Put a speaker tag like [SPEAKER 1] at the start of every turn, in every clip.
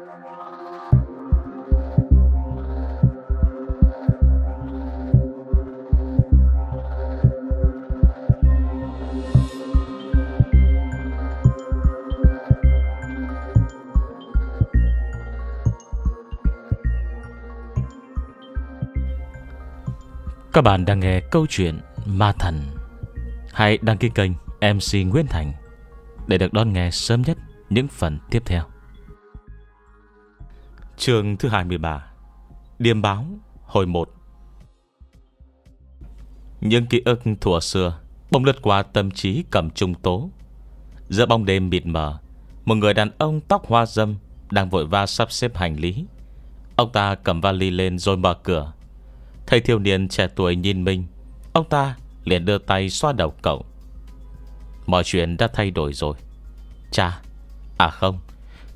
[SPEAKER 1] Các bạn đang nghe câu chuyện Ma Thần Hãy đăng ký kênh MC Nguyễn Thành Để được đón nghe sớm nhất những phần tiếp theo Chương thứ 23 Điềm báo Hồi 1 Những ký ức thuở xưa bỗng lướt qua tâm trí cầm trung tố Giữa bóng đêm mịt mờ Một người đàn ông tóc hoa dâm Đang vội va sắp xếp hành lý Ông ta cầm vali lên rồi mở cửa Thầy thiếu niên trẻ tuổi nhìn mình Ông ta liền đưa tay xoa đầu cậu Mọi chuyện đã thay đổi rồi Cha À không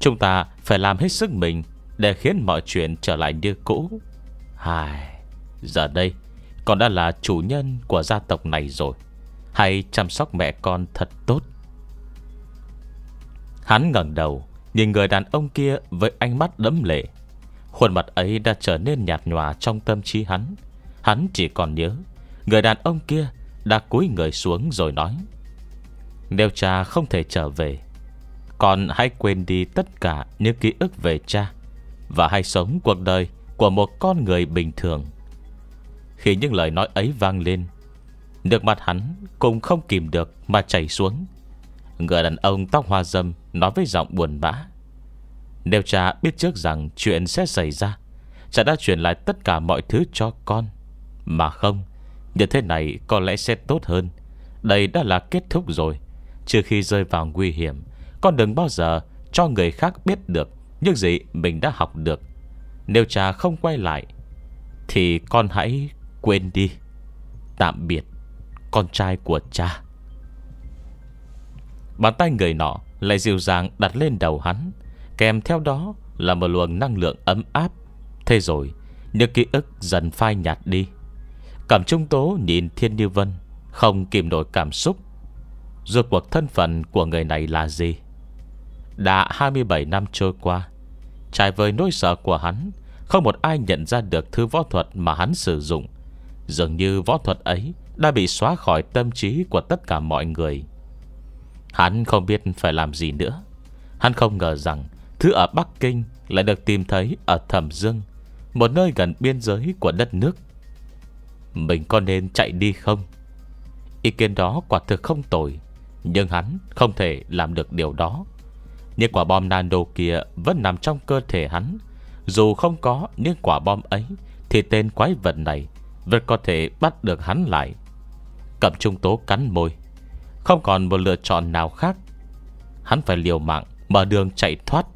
[SPEAKER 1] Chúng ta phải làm hết sức mình để khiến mọi chuyện trở lại như cũ Hài Giờ đây Con đã là chủ nhân của gia tộc này rồi Hãy chăm sóc mẹ con thật tốt Hắn ngẩng đầu Nhìn người đàn ông kia với ánh mắt đẫm lệ Khuôn mặt ấy đã trở nên nhạt nhòa trong tâm trí hắn Hắn chỉ còn nhớ Người đàn ông kia đã cúi người xuống rồi nói Nếu cha không thể trở về Con hãy quên đi tất cả những ký ức về cha và hay sống cuộc đời Của một con người bình thường Khi những lời nói ấy vang lên Nước mắt hắn Cũng không kìm được mà chảy xuống Người đàn ông tóc hoa dâm Nói với giọng buồn bã Nếu cha biết trước rằng chuyện sẽ xảy ra Cha đã truyền lại tất cả mọi thứ cho con Mà không Như thế này có lẽ sẽ tốt hơn Đây đã là kết thúc rồi Trừ khi rơi vào nguy hiểm Con đừng bao giờ cho người khác biết được những gì mình đã học được Nếu cha không quay lại Thì con hãy quên đi Tạm biệt Con trai của cha Bàn tay người nọ Lại dịu dàng đặt lên đầu hắn Kèm theo đó là một luồng năng lượng ấm áp Thế rồi Những ký ức dần phai nhạt đi Cảm trung tố nhìn Thiên Như Vân Không kìm nổi cảm xúc Rốt cuộc thân phận của người này là gì Đã 27 năm trôi qua trái với nỗi sợ của hắn Không một ai nhận ra được thứ võ thuật mà hắn sử dụng Dường như võ thuật ấy Đã bị xóa khỏi tâm trí của tất cả mọi người Hắn không biết phải làm gì nữa Hắn không ngờ rằng Thứ ở Bắc Kinh lại được tìm thấy ở Thẩm Dương Một nơi gần biên giới của đất nước Mình có nên chạy đi không? Ý kiến đó quả thực không tồi Nhưng hắn không thể làm được điều đó nhưng quả bom nano kia Vẫn nằm trong cơ thể hắn Dù không có những quả bom ấy Thì tên quái vật này Vẫn có thể bắt được hắn lại Cẩm trung tố cắn môi Không còn một lựa chọn nào khác Hắn phải liều mạng Mở đường chạy thoát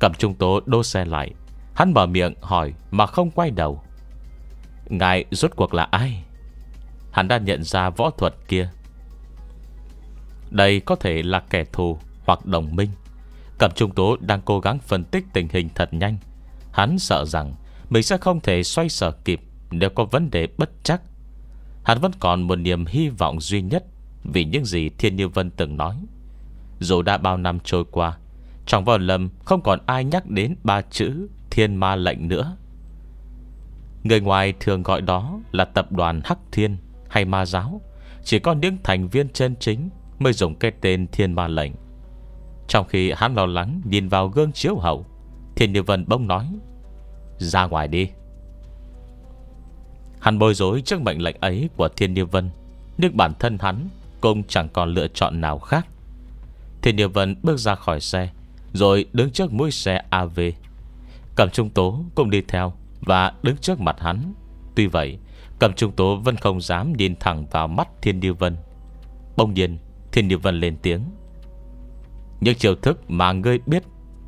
[SPEAKER 1] Cẩm trung tố đô xe lại Hắn mở miệng hỏi mà không quay đầu Ngài rốt cuộc là ai Hắn đã nhận ra võ thuật kia Đây có thể là kẻ thù hoặc đồng minh Cẩm Trung Tố đang cố gắng phân tích tình hình thật nhanh Hắn sợ rằng Mình sẽ không thể xoay sở kịp Nếu có vấn đề bất chắc Hắn vẫn còn một niềm hy vọng duy nhất Vì những gì Thiên Như Vân từng nói Dù đã bao năm trôi qua Trong vào lầm không còn ai nhắc đến ba chữ Thiên Ma Lệnh nữa Người ngoài thường gọi đó là tập đoàn Hắc Thiên hay Ma Giáo Chỉ có những thành viên chân chính mới dùng cái tên Thiên Ma Lệnh trong khi hắn lo lắng nhìn vào gương chiếu hậu Thiên Địa Vân bông nói Ra ngoài đi Hắn bối rối trước mệnh lệnh ấy của Thiên Địa Vân Nhưng bản thân hắn Cũng chẳng còn lựa chọn nào khác Thiên Địa Vân bước ra khỏi xe Rồi đứng trước mũi xe AV Cầm Trung Tố cũng đi theo Và đứng trước mặt hắn Tuy vậy Cầm Trung Tố vẫn không dám nhìn thẳng vào mắt Thiên Địa Vân Bông nhiên Thiên Địa Vân lên tiếng những chiêu thức mà ngươi biết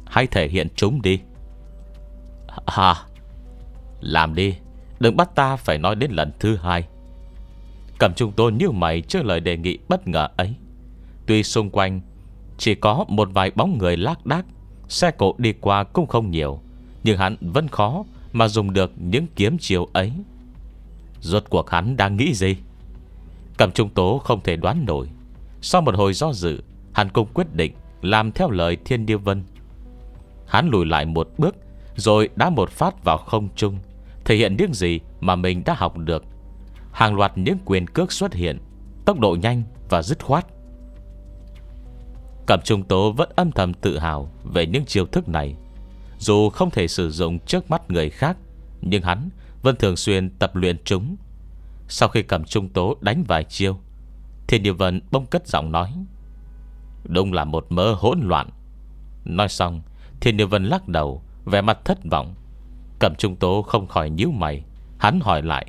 [SPEAKER 1] Hãy thể hiện chúng đi À Làm đi Đừng bắt ta phải nói đến lần thứ hai Cầm chúng tôi như mày trước lời đề nghị bất ngờ ấy Tuy xung quanh Chỉ có một vài bóng người lác đác Xe cộ đi qua cũng không nhiều Nhưng hắn vẫn khó Mà dùng được những kiếm chiều ấy Rốt cuộc hắn đang nghĩ gì Cầm trung tố không thể đoán nổi Sau một hồi do dự Hắn cũng quyết định làm theo lời Thiên Điêu Vân Hắn lùi lại một bước Rồi đá một phát vào không trung Thể hiện những gì mà mình đã học được Hàng loạt những quyền cước xuất hiện Tốc độ nhanh và dứt khoát Cẩm Trung Tố vẫn âm thầm tự hào Về những chiêu thức này Dù không thể sử dụng trước mắt người khác Nhưng hắn vẫn thường xuyên tập luyện chúng Sau khi Cẩm Trung Tố đánh vài chiêu Thiên Điều Vân bông cất giọng nói Đúng là một mớ hỗn loạn Nói xong Thiên Điều Vân lắc đầu Vẻ mặt thất vọng Cầm Trung Tố không khỏi nhíu mày Hắn hỏi lại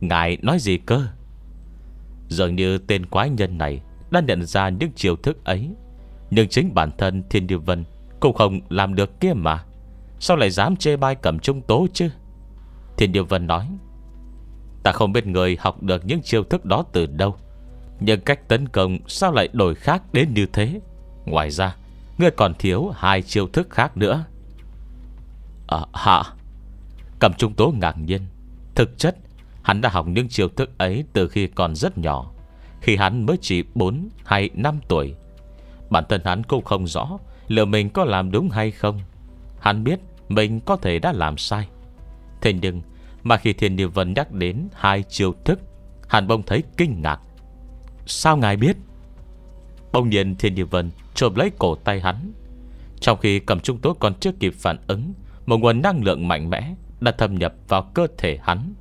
[SPEAKER 1] Ngài nói gì cơ Dường như tên quái nhân này Đã nhận ra những chiêu thức ấy Nhưng chính bản thân Thiên Điều Vân Cũng không làm được kia mà Sao lại dám chê bai cầm trung tố chứ Thiên Điều Vân nói Ta không biết người học được những chiêu thức đó từ đâu nhưng cách tấn công sao lại đổi khác đến như thế Ngoài ra Ngươi còn thiếu hai chiêu thức khác nữa à, Hả Cầm trung tố ngạc nhiên Thực chất Hắn đã học những chiêu thức ấy từ khi còn rất nhỏ Khi hắn mới chỉ 4 hay 5 tuổi Bản thân hắn cũng không rõ Liệu mình có làm đúng hay không Hắn biết mình có thể đã làm sai Thế nhưng Mà khi Thiên Niệm Vân nhắc đến hai chiêu thức Hắn bông thấy kinh ngạc Sao ngài biết Bỗng nhiên Thiên Địa Vân trộm lấy cổ tay hắn Trong khi cầm trung tố còn chưa kịp phản ứng Một nguồn năng lượng mạnh mẽ Đã thâm nhập vào cơ thể hắn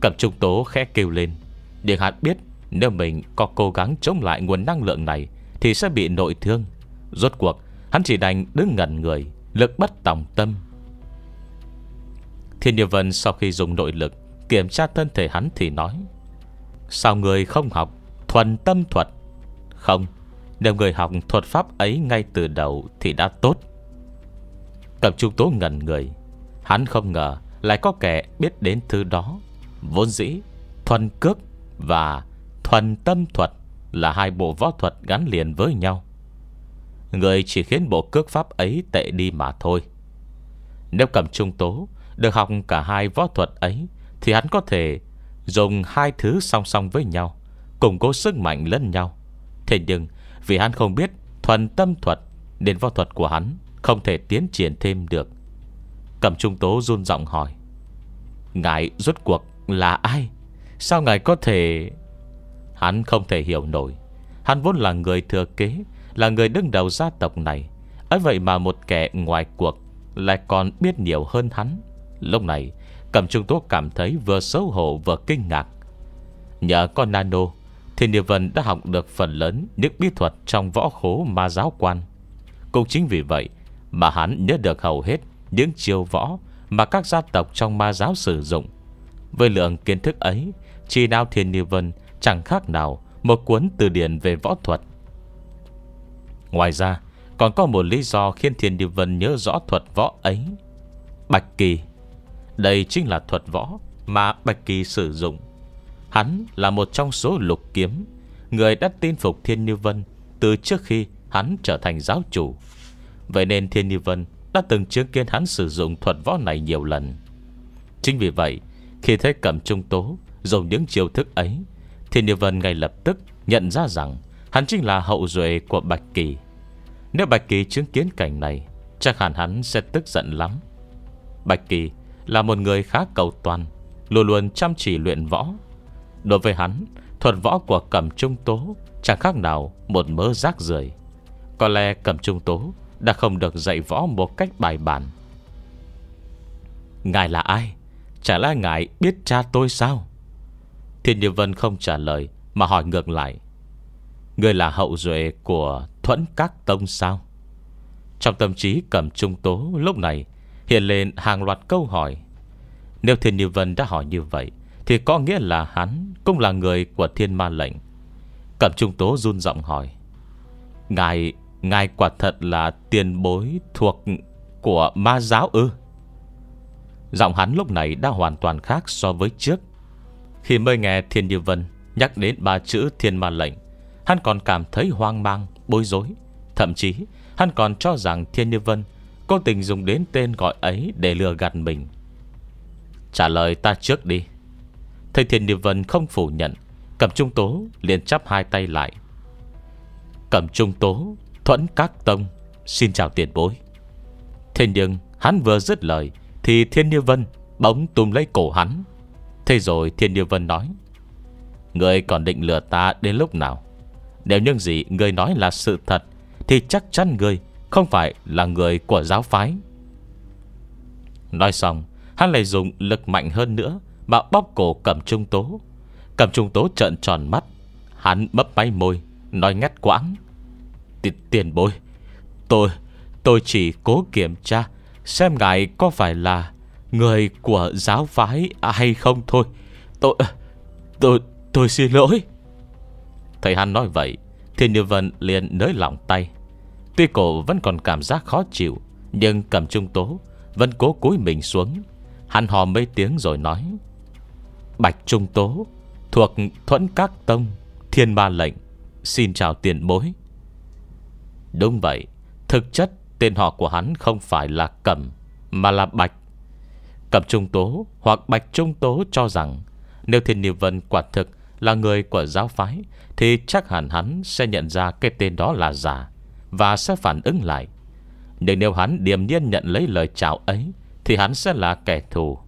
[SPEAKER 1] Cầm trung tố khẽ kêu lên Điện hạt biết Nếu mình có cố gắng chống lại nguồn năng lượng này Thì sẽ bị nội thương Rốt cuộc hắn chỉ đành đứng ngẩn người Lực bất tòng tâm Thiên Địa Vân sau khi dùng nội lực Kiểm tra thân thể hắn thì nói Sao người không học thuần tâm thuật Không Nếu người học thuật pháp ấy ngay từ đầu Thì đã tốt Cầm trung tố ngẩn người Hắn không ngờ lại có kẻ biết đến thứ đó Vốn dĩ Thuần cước và thuần tâm thuật Là hai bộ võ thuật gắn liền với nhau Người chỉ khiến bộ cước pháp ấy tệ đi mà thôi Nếu cầm trung tố Được học cả hai võ thuật ấy Thì hắn có thể dùng hai thứ song song với nhau Củng cố sức mạnh lẫn nhau Thế nhưng vì hắn không biết Thuần tâm thuật Nên võ thuật của hắn Không thể tiến triển thêm được Cầm trung tố run giọng hỏi Ngài rốt cuộc là ai Sao ngài có thể Hắn không thể hiểu nổi Hắn vốn là người thừa kế Là người đứng đầu gia tộc này ấy vậy mà một kẻ ngoài cuộc Lại còn biết nhiều hơn hắn Lúc này Cầm Trung Tố cảm thấy vừa xấu hổ vừa kinh ngạc Nhờ con nano Thiên Địa Vân đã học được phần lớn những bí thuật trong võ khố ma giáo quan. Cũng chính vì vậy mà hắn nhớ được hầu hết những chiêu võ mà các gia tộc trong ma giáo sử dụng. Với lượng kiến thức ấy, chỉ đạo Thiên Địa Vân chẳng khác nào một cuốn từ điển về võ thuật. Ngoài ra, còn có một lý do khiến Thiên Địa Vân nhớ rõ thuật võ ấy. Bạch Kỳ Đây chính là thuật võ mà Bạch Kỳ sử dụng Hắn là một trong số lục kiếm Người đã tin phục Thiên Như Vân Từ trước khi hắn trở thành giáo chủ Vậy nên Thiên Như Vân Đã từng chứng kiến hắn sử dụng thuật võ này nhiều lần Chính vì vậy Khi thấy cầm trung tố Dùng những chiêu thức ấy Thiên Như Vân ngay lập tức nhận ra rằng Hắn chính là hậu duệ của Bạch Kỳ Nếu Bạch Kỳ chứng kiến cảnh này Chắc hẳn hắn sẽ tức giận lắm Bạch Kỳ là một người khá cầu toàn Luôn luôn chăm chỉ luyện võ Đối với hắn Thuật võ của cầm trung tố Chẳng khác nào một mớ rác rưởi Có lẽ cầm trung tố Đã không được dạy võ một cách bài bản Ngài là ai Chả lẽ ngài biết cha tôi sao Thiên Địa Vân không trả lời Mà hỏi ngược lại Người là hậu duệ của Thuẫn Các Tông sao Trong tâm trí cầm trung tố lúc này Hiện lên hàng loạt câu hỏi Nếu Thiên Như Vân đã hỏi như vậy thì có nghĩa là hắn Cũng là người của thiên ma lệnh Cẩm trung tố run giọng hỏi Ngài Ngài quả thật là tiền bối thuộc của ma giáo ư Giọng hắn lúc này đã hoàn toàn khác so với trước Khi mới nghe Thiên Như Vân Nhắc đến ba chữ thiên ma lệnh Hắn còn cảm thấy hoang mang Bối rối Thậm chí hắn còn cho rằng Thiên Như Vân Cố tình dùng đến tên gọi ấy để lừa gạt mình Trả lời ta trước đi Thầy Thiền Niệm Vân không phủ nhận Cầm Trung Tố liền chắp hai tay lại Cầm Trung Tố Thuẫn Các Tông Xin chào tiền bối Thế nhưng hắn vừa dứt lời Thì Thiên Niệm Vân bỗng tùm lấy cổ hắn Thế rồi Thiên Niệm Vân nói Người còn định lừa ta đến lúc nào Nếu những gì người nói là sự thật Thì chắc chắn người Không phải là người của giáo phái Nói xong Hắn lại dùng lực mạnh hơn nữa mà bóp cổ cầm trung tố Cầm trung tố trợn tròn mắt Hắn mấp máy môi Nói ngắt quãng Tiền bối Tôi Tôi chỉ cố kiểm tra Xem ngài có phải là Người của giáo phái hay không thôi Tôi Tôi Tôi xin lỗi Thầy hắn nói vậy Thiên Như Vân liền nới lỏng tay Tuy cổ vẫn còn cảm giác khó chịu Nhưng cầm trung tố Vẫn cố cúi mình xuống Hắn hò mấy tiếng rồi nói Bạch Trung Tố thuộc Thuẫn Các Tông Thiên Ba Lệnh xin chào tiền bối. Đúng vậy, thực chất tên họ của hắn không phải là Cẩm mà là Bạch. Cẩm Trung Tố hoặc Bạch Trung Tố cho rằng nếu Thiên Niệm Vân quả thực là người của giáo phái thì chắc hẳn hắn sẽ nhận ra cái tên đó là giả và sẽ phản ứng lại. Nhưng nếu hắn điềm nhiên nhận lấy lời chào ấy thì hắn sẽ là kẻ thù.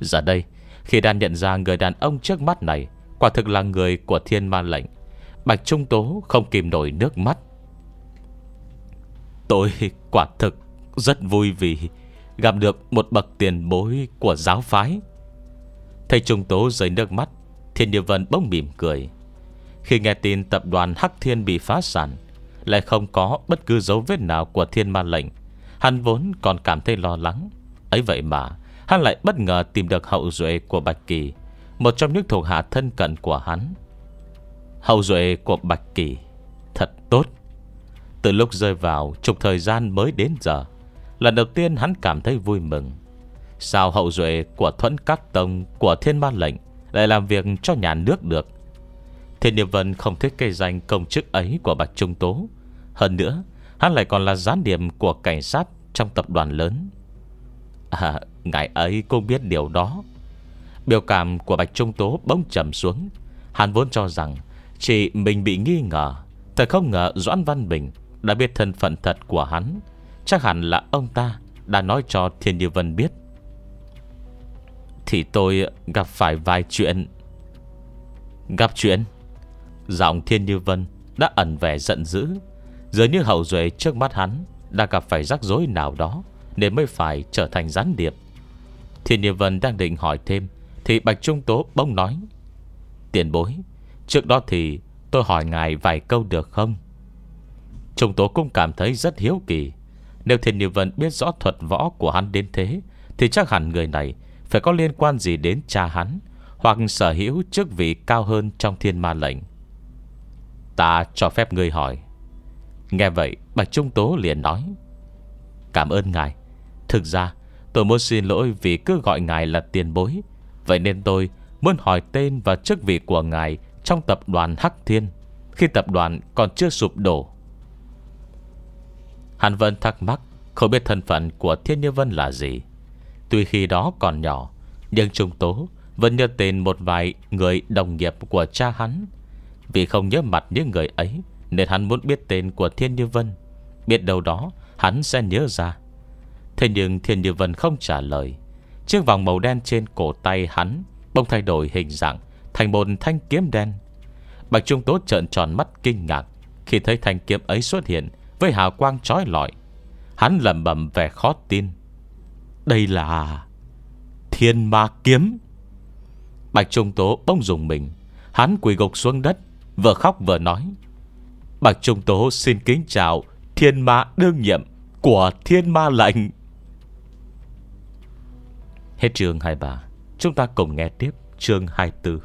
[SPEAKER 1] Giờ đây, khi đã nhận ra người đàn ông trước mắt này Quả thực là người của thiên ma lệnh Bạch Trung Tố không kìm nổi nước mắt Tôi quả thực rất vui vì Gặp được một bậc tiền bối của giáo phái Thầy Trung Tố rơi nước mắt Thiên Điều Vân bỗng mỉm cười Khi nghe tin tập đoàn Hắc Thiên bị phá sản Lại không có bất cứ dấu vết nào của thiên ma lệnh Hắn vốn còn cảm thấy lo lắng Ấy vậy mà Hắn lại bất ngờ tìm được hậu duệ của Bạch Kỳ Một trong những thuộc hạ thân cận của hắn Hậu duệ của Bạch Kỳ Thật tốt Từ lúc rơi vào chục thời gian mới đến giờ Lần đầu tiên hắn cảm thấy vui mừng Sao hậu duệ của Thuẫn Các Tông Của Thiên Ma Lệnh Lại làm việc cho nhà nước được Thiên Niệm Vân không thích cây danh công chức ấy Của Bạch Trung Tố Hơn nữa Hắn lại còn là gián điệp của cảnh sát Trong tập đoàn lớn À ngày ấy cô biết điều đó Biểu cảm của Bạch Trung Tố bỗng trầm xuống Hắn vốn cho rằng Chỉ mình bị nghi ngờ Thật không ngờ Doãn Văn Bình Đã biết thân phận thật của hắn Chắc hẳn là ông ta Đã nói cho Thiên Như Vân biết Thì tôi gặp phải vài chuyện Gặp chuyện Giọng Thiên Như Vân Đã ẩn vẻ giận dữ Dưới như hậu duệ trước mắt hắn Đã gặp phải rắc rối nào đó nên mới phải trở thành gián điệp Thiên Niệm Vân đang định hỏi thêm Thì Bạch Trung Tố bỗng nói Tiền bối Trước đó thì tôi hỏi ngài vài câu được không Trung Tố cũng cảm thấy rất hiếu kỳ Nếu Thiên Niệm Vân biết rõ thuật võ của hắn đến thế Thì chắc hẳn người này Phải có liên quan gì đến cha hắn Hoặc sở hữu chức vị cao hơn trong thiên ma lệnh Ta cho phép người hỏi Nghe vậy Bạch Trung Tố liền nói Cảm ơn ngài Thực ra tôi muốn xin lỗi vì cứ gọi ngài là tiền bối Vậy nên tôi muốn hỏi tên và chức vị của ngài Trong tập đoàn Hắc Thiên Khi tập đoàn còn chưa sụp đổ Hàn Vân thắc mắc Không biết thân phận của Thiên Như Vân là gì Tuy khi đó còn nhỏ Nhưng Trung Tố vẫn nhớ tên một vài người đồng nghiệp của cha hắn Vì không nhớ mặt những người ấy Nên hắn muốn biết tên của Thiên Như Vân Biết đâu đó hắn sẽ nhớ ra Thế nhưng Thiên Địa Vân không trả lời Chiếc vòng màu đen trên cổ tay hắn Bông thay đổi hình dạng Thành một thanh kiếm đen Bạch Trung Tố trợn tròn mắt kinh ngạc Khi thấy thanh kiếm ấy xuất hiện Với hào quang trói lọi Hắn lẩm bẩm vẻ khó tin Đây là... Thiên ma kiếm Bạch Trung Tố bông dùng mình Hắn quỳ gục xuống đất Vừa khóc vừa nói Bạch Trung Tố xin kính chào Thiên ma đương nhiệm Của thiên ma lệnh Hết chương 23 Chúng ta cùng nghe tiếp chương 24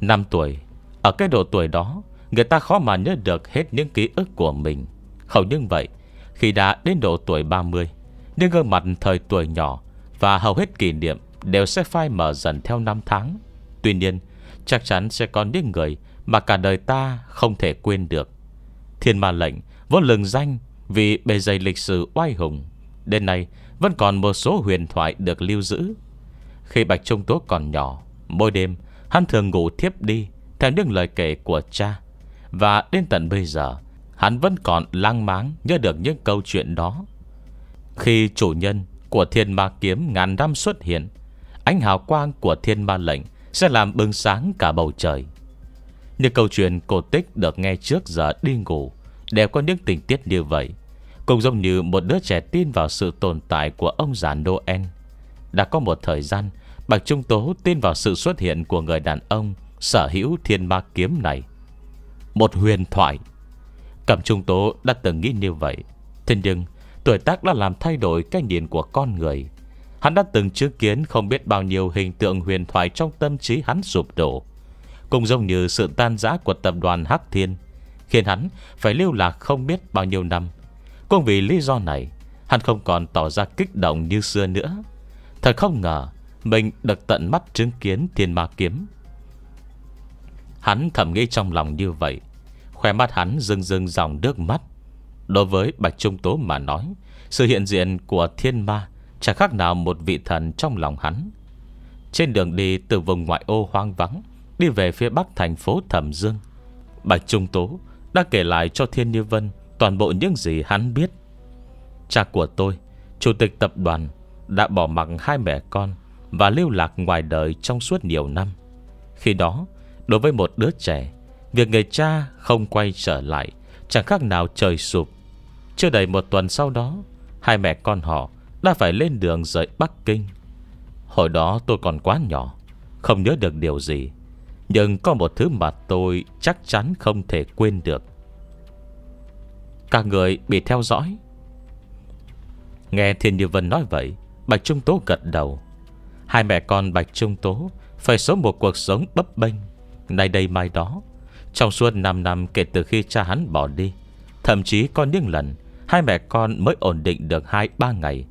[SPEAKER 1] 5 tuổi Ở cái độ tuổi đó Người ta khó mà nhớ được hết những ký ức của mình Không như vậy Khi đã đến độ tuổi 30 Những gương mặt thời tuổi nhỏ Và hầu hết kỷ niệm Đều sẽ phai mở dần theo năm tháng Tuy nhiên Chắc chắn sẽ có những người Mà cả đời ta không thể quên được Thiên ma lệnh Vốn lừng danh Vì bề dày lịch sử oai hùng Đến nay vẫn còn một số huyền thoại được lưu giữ Khi Bạch Trung Tố còn nhỏ Mỗi đêm hắn thường ngủ thiếp đi Theo những lời kể của cha Và đến tận bây giờ Hắn vẫn còn lang máng nhớ được những câu chuyện đó Khi chủ nhân của thiên ma kiếm ngàn năm xuất hiện Ánh hào quang của thiên ma lệnh Sẽ làm bừng sáng cả bầu trời Những câu chuyện cổ tích được nghe trước giờ đi ngủ Đều có những tình tiết như vậy cũng giống như một đứa trẻ tin vào sự tồn tại của ông già Noel Đã có một thời gian Bạch Trung Tố tin vào sự xuất hiện của người đàn ông Sở hữu thiên ma kiếm này Một huyền thoại Cầm Trung Tố đã từng nghĩ như vậy Thế nhưng Tuổi tác đã làm thay đổi cái nhìn của con người Hắn đã từng chứng kiến không biết bao nhiêu hình tượng huyền thoại trong tâm trí hắn sụp đổ. Cũng giống như sự tan rã của tập đoàn Hắc Thiên, khiến hắn phải lưu lạc không biết bao nhiêu năm. Cũng vì lý do này Hắn không còn tỏ ra kích động như xưa nữa Thật không ngờ Mình được tận mắt chứng kiến thiên ma kiếm Hắn thầm nghĩ trong lòng như vậy Khoe mắt hắn rưng rưng dòng nước mắt Đối với Bạch Trung Tố mà nói Sự hiện diện của thiên ma chẳng khác nào một vị thần trong lòng hắn Trên đường đi từ vùng ngoại ô hoang vắng Đi về phía bắc thành phố Thẩm Dương Bạch Trung Tố đã kể lại cho Thiên Như Vân toàn bộ những gì hắn biết. Cha của tôi, chủ tịch tập đoàn, đã bỏ mặc hai mẹ con và lưu lạc ngoài đời trong suốt nhiều năm. Khi đó, đối với một đứa trẻ, việc người cha không quay trở lại chẳng khác nào trời sụp. Chưa đầy một tuần sau đó, hai mẹ con họ đã phải lên đường rời Bắc Kinh. Hồi đó tôi còn quá nhỏ, không nhớ được điều gì. Nhưng có một thứ mà tôi chắc chắn không thể quên được. Cả người bị theo dõi Nghe Thiên Như Vân nói vậy Bạch Trung Tố gật đầu Hai mẹ con Bạch Trung Tố Phải sống một cuộc sống bấp bênh Nay đây mai đó Trong suốt 5 năm kể từ khi cha hắn bỏ đi Thậm chí có những lần Hai mẹ con mới ổn định được 2-3 ngày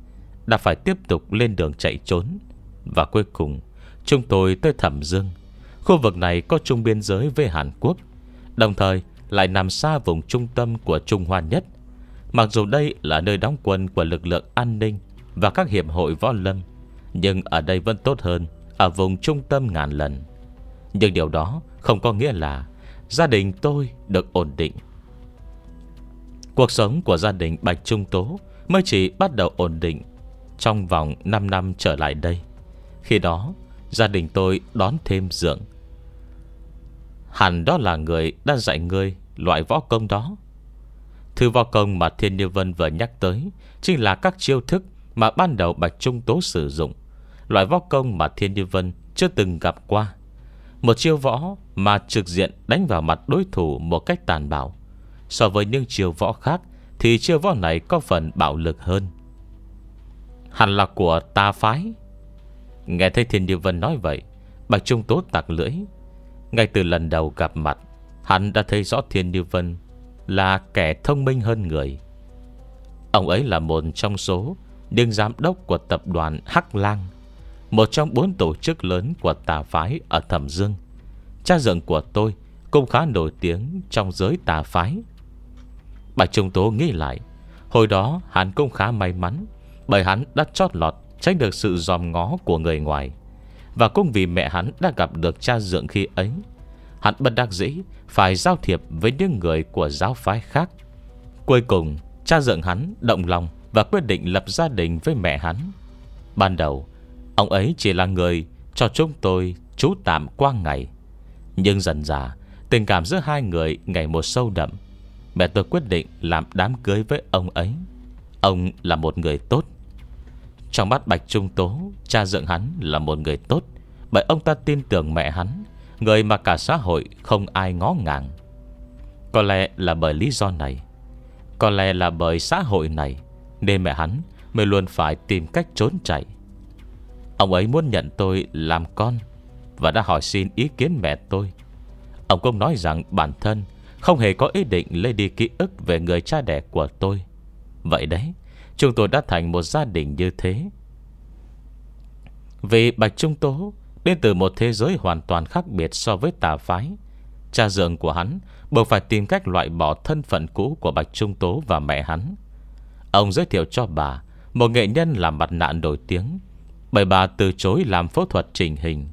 [SPEAKER 1] Đã phải tiếp tục lên đường chạy trốn Và cuối cùng Chúng tôi tới Thẩm Dương Khu vực này có chung biên giới với Hàn Quốc Đồng thời lại nằm xa vùng trung tâm của Trung Hoa nhất. Mặc dù đây là nơi đóng quân của lực lượng an ninh và các hiệp hội võ lâm, nhưng ở đây vẫn tốt hơn ở vùng trung tâm ngàn lần. Nhưng điều đó không có nghĩa là gia đình tôi được ổn định. Cuộc sống của gia đình Bạch Trung Tố mới chỉ bắt đầu ổn định trong vòng 5 năm trở lại đây. Khi đó, gia đình tôi đón thêm dưỡng. Hẳn đó là người đã dạy ngươi loại võ công đó. Thứ võ công mà Thiên Niêu Vân vừa nhắc tới chính là các chiêu thức mà ban đầu Bạch Trung Tố sử dụng. Loại võ công mà Thiên Niêu Vân chưa từng gặp qua. Một chiêu võ mà trực diện đánh vào mặt đối thủ một cách tàn bạo. So với những chiêu võ khác thì chiêu võ này có phần bạo lực hơn. Hẳn là của ta phái. Nghe thấy Thiên Điêu Vân nói vậy, Bạch Trung Tố tặc lưỡi. Ngay từ lần đầu gặp mặt, Hắn đã thấy rõ Thiên Như Vân Là kẻ thông minh hơn người Ông ấy là một trong số Đương giám đốc của tập đoàn Hắc Lang Một trong bốn tổ chức lớn Của tà phái ở Thẩm Dương Cha dựng của tôi Cũng khá nổi tiếng trong giới tà phái Bà Trung Tố nghĩ lại Hồi đó hắn cũng khá may mắn Bởi hắn đã chót lọt Tránh được sự dòm ngó của người ngoài Và cũng vì mẹ hắn đã gặp được cha dượng khi ấy Hắn bất đắc dĩ Phải giao thiệp với những người của giáo phái khác Cuối cùng Cha dựng hắn động lòng Và quyết định lập gia đình với mẹ hắn Ban đầu Ông ấy chỉ là người cho chúng tôi trú tạm qua ngày Nhưng dần dà Tình cảm giữa hai người ngày một sâu đậm Mẹ tôi quyết định làm đám cưới với ông ấy Ông là một người tốt Trong mắt Bạch Trung Tố Cha dựng hắn là một người tốt Bởi ông ta tin tưởng mẹ hắn Người mà cả xã hội không ai ngó ngàng Có lẽ là bởi lý do này Có lẽ là bởi xã hội này Nên mẹ hắn mới luôn phải tìm cách trốn chạy Ông ấy muốn nhận tôi làm con Và đã hỏi xin ý kiến mẹ tôi Ông cũng nói rằng bản thân Không hề có ý định lấy đi ký ức Về người cha đẻ của tôi Vậy đấy Chúng tôi đã thành một gia đình như thế Vì Bạch Trung Tố Đến từ một thế giới hoàn toàn khác biệt so với tà phái Cha dượng của hắn Buộc phải tìm cách loại bỏ thân phận cũ Của Bạch Trung Tố và mẹ hắn Ông giới thiệu cho bà Một nghệ nhân làm mặt nạ nổi tiếng Bởi bà từ chối làm phẫu thuật trình hình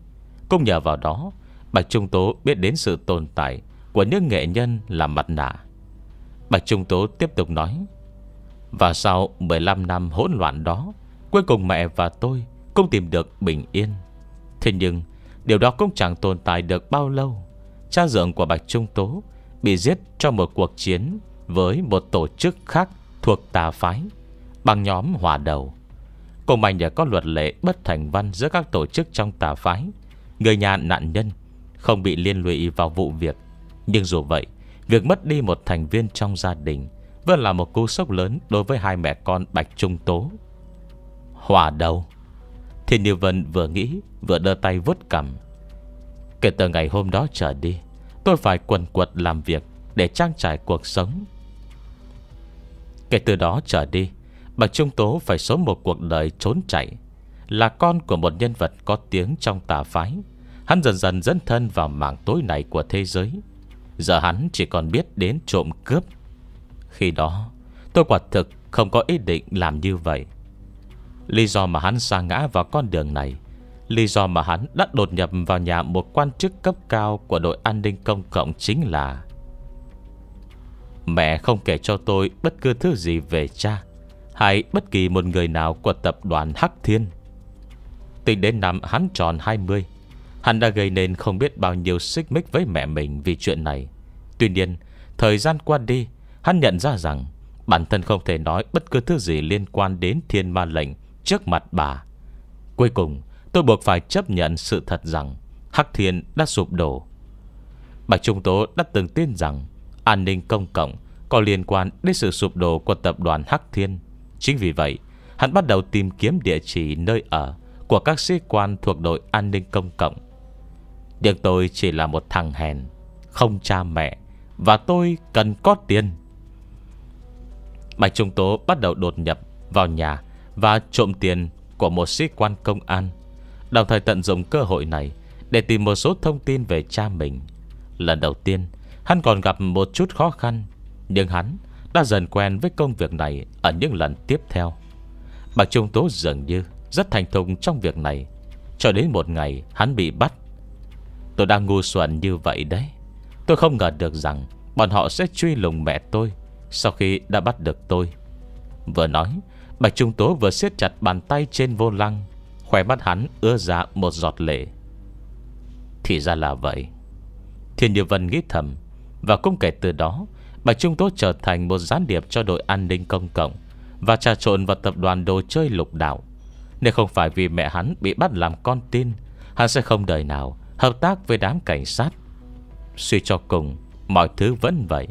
[SPEAKER 1] Cũng nhờ vào đó Bạch Trung Tố biết đến sự tồn tại Của những nghệ nhân làm mặt nạ Bạch Trung Tố tiếp tục nói Và sau 15 năm hỗn loạn đó Cuối cùng mẹ và tôi Cũng tìm được bình yên Thế nhưng Điều đó cũng chẳng tồn tại được bao lâu Cha dượng của Bạch Trung Tố Bị giết trong một cuộc chiến Với một tổ chức khác thuộc tà phái Bằng nhóm hòa đầu Cùng anh đã có luật lệ bất thành văn Giữa các tổ chức trong tà phái Người nhà nạn nhân Không bị liên lụy vào vụ việc Nhưng dù vậy Việc mất đi một thành viên trong gia đình Vẫn là một cú sốc lớn Đối với hai mẹ con Bạch Trung Tố Hòa đầu Thiên Như Vân vừa nghĩ Vừa đưa tay vuốt cầm Kể từ ngày hôm đó trở đi Tôi phải quần quật làm việc Để trang trải cuộc sống Kể từ đó trở đi Bạch Trung Tố phải sống một cuộc đời trốn chạy Là con của một nhân vật có tiếng trong tà phái Hắn dần dần dẫn thân vào mảng tối này của thế giới Giờ hắn chỉ còn biết đến trộm cướp Khi đó Tôi quả thực không có ý định làm như vậy Lý do mà hắn sa ngã vào con đường này Lý do mà hắn đã đột nhập vào nhà một quan chức cấp cao của đội an ninh công cộng chính là Mẹ không kể cho tôi bất cứ thứ gì về cha Hay bất kỳ một người nào của tập đoàn Hắc Thiên Tính đến năm hắn tròn 20 Hắn đã gây nên không biết bao nhiêu xích mích với mẹ mình vì chuyện này Tuy nhiên, thời gian qua đi Hắn nhận ra rằng Bản thân không thể nói bất cứ thứ gì liên quan đến thiên ma lệnh trước mặt bà. Cuối cùng, tôi buộc phải chấp nhận sự thật rằng Hắc Thiên đã sụp đổ. Bạch Trung Tố đã từng tin rằng an ninh công cộng có liên quan đến sự sụp đổ của tập đoàn Hắc Thiên. Chính vì vậy, hắn bắt đầu tìm kiếm địa chỉ nơi ở của các sĩ quan thuộc đội an ninh công cộng. Nhưng tôi chỉ là một thằng hèn, không cha mẹ, và tôi cần có tiền. Bạch Trung Tố bắt đầu đột nhập vào nhà và trộm tiền của một sĩ quan công an. Đồng thời tận dụng cơ hội này để tìm một số thông tin về cha mình. Lần đầu tiên, hắn còn gặp một chút khó khăn, nhưng hắn đã dần quen với công việc này ở những lần tiếp theo. Bạc Trung Tố dường như rất thành thục trong việc này, cho đến một ngày hắn bị bắt. Tôi đang ngu xuẩn như vậy đấy. Tôi không ngờ được rằng bọn họ sẽ truy lùng mẹ tôi sau khi đã bắt được tôi. Vừa nói, Bạch Trung Tố vừa siết chặt bàn tay trên vô lăng Khỏe mắt hắn ưa ra một giọt lệ Thì ra là vậy Thiên Như Vân nghĩ thầm Và cũng kể từ đó Bạch Trung Tố trở thành một gián điệp cho đội an ninh công cộng Và trà trộn vào tập đoàn đồ chơi lục đạo Nếu không phải vì mẹ hắn bị bắt làm con tin Hắn sẽ không đời nào hợp tác với đám cảnh sát Suy cho cùng Mọi thứ vẫn vậy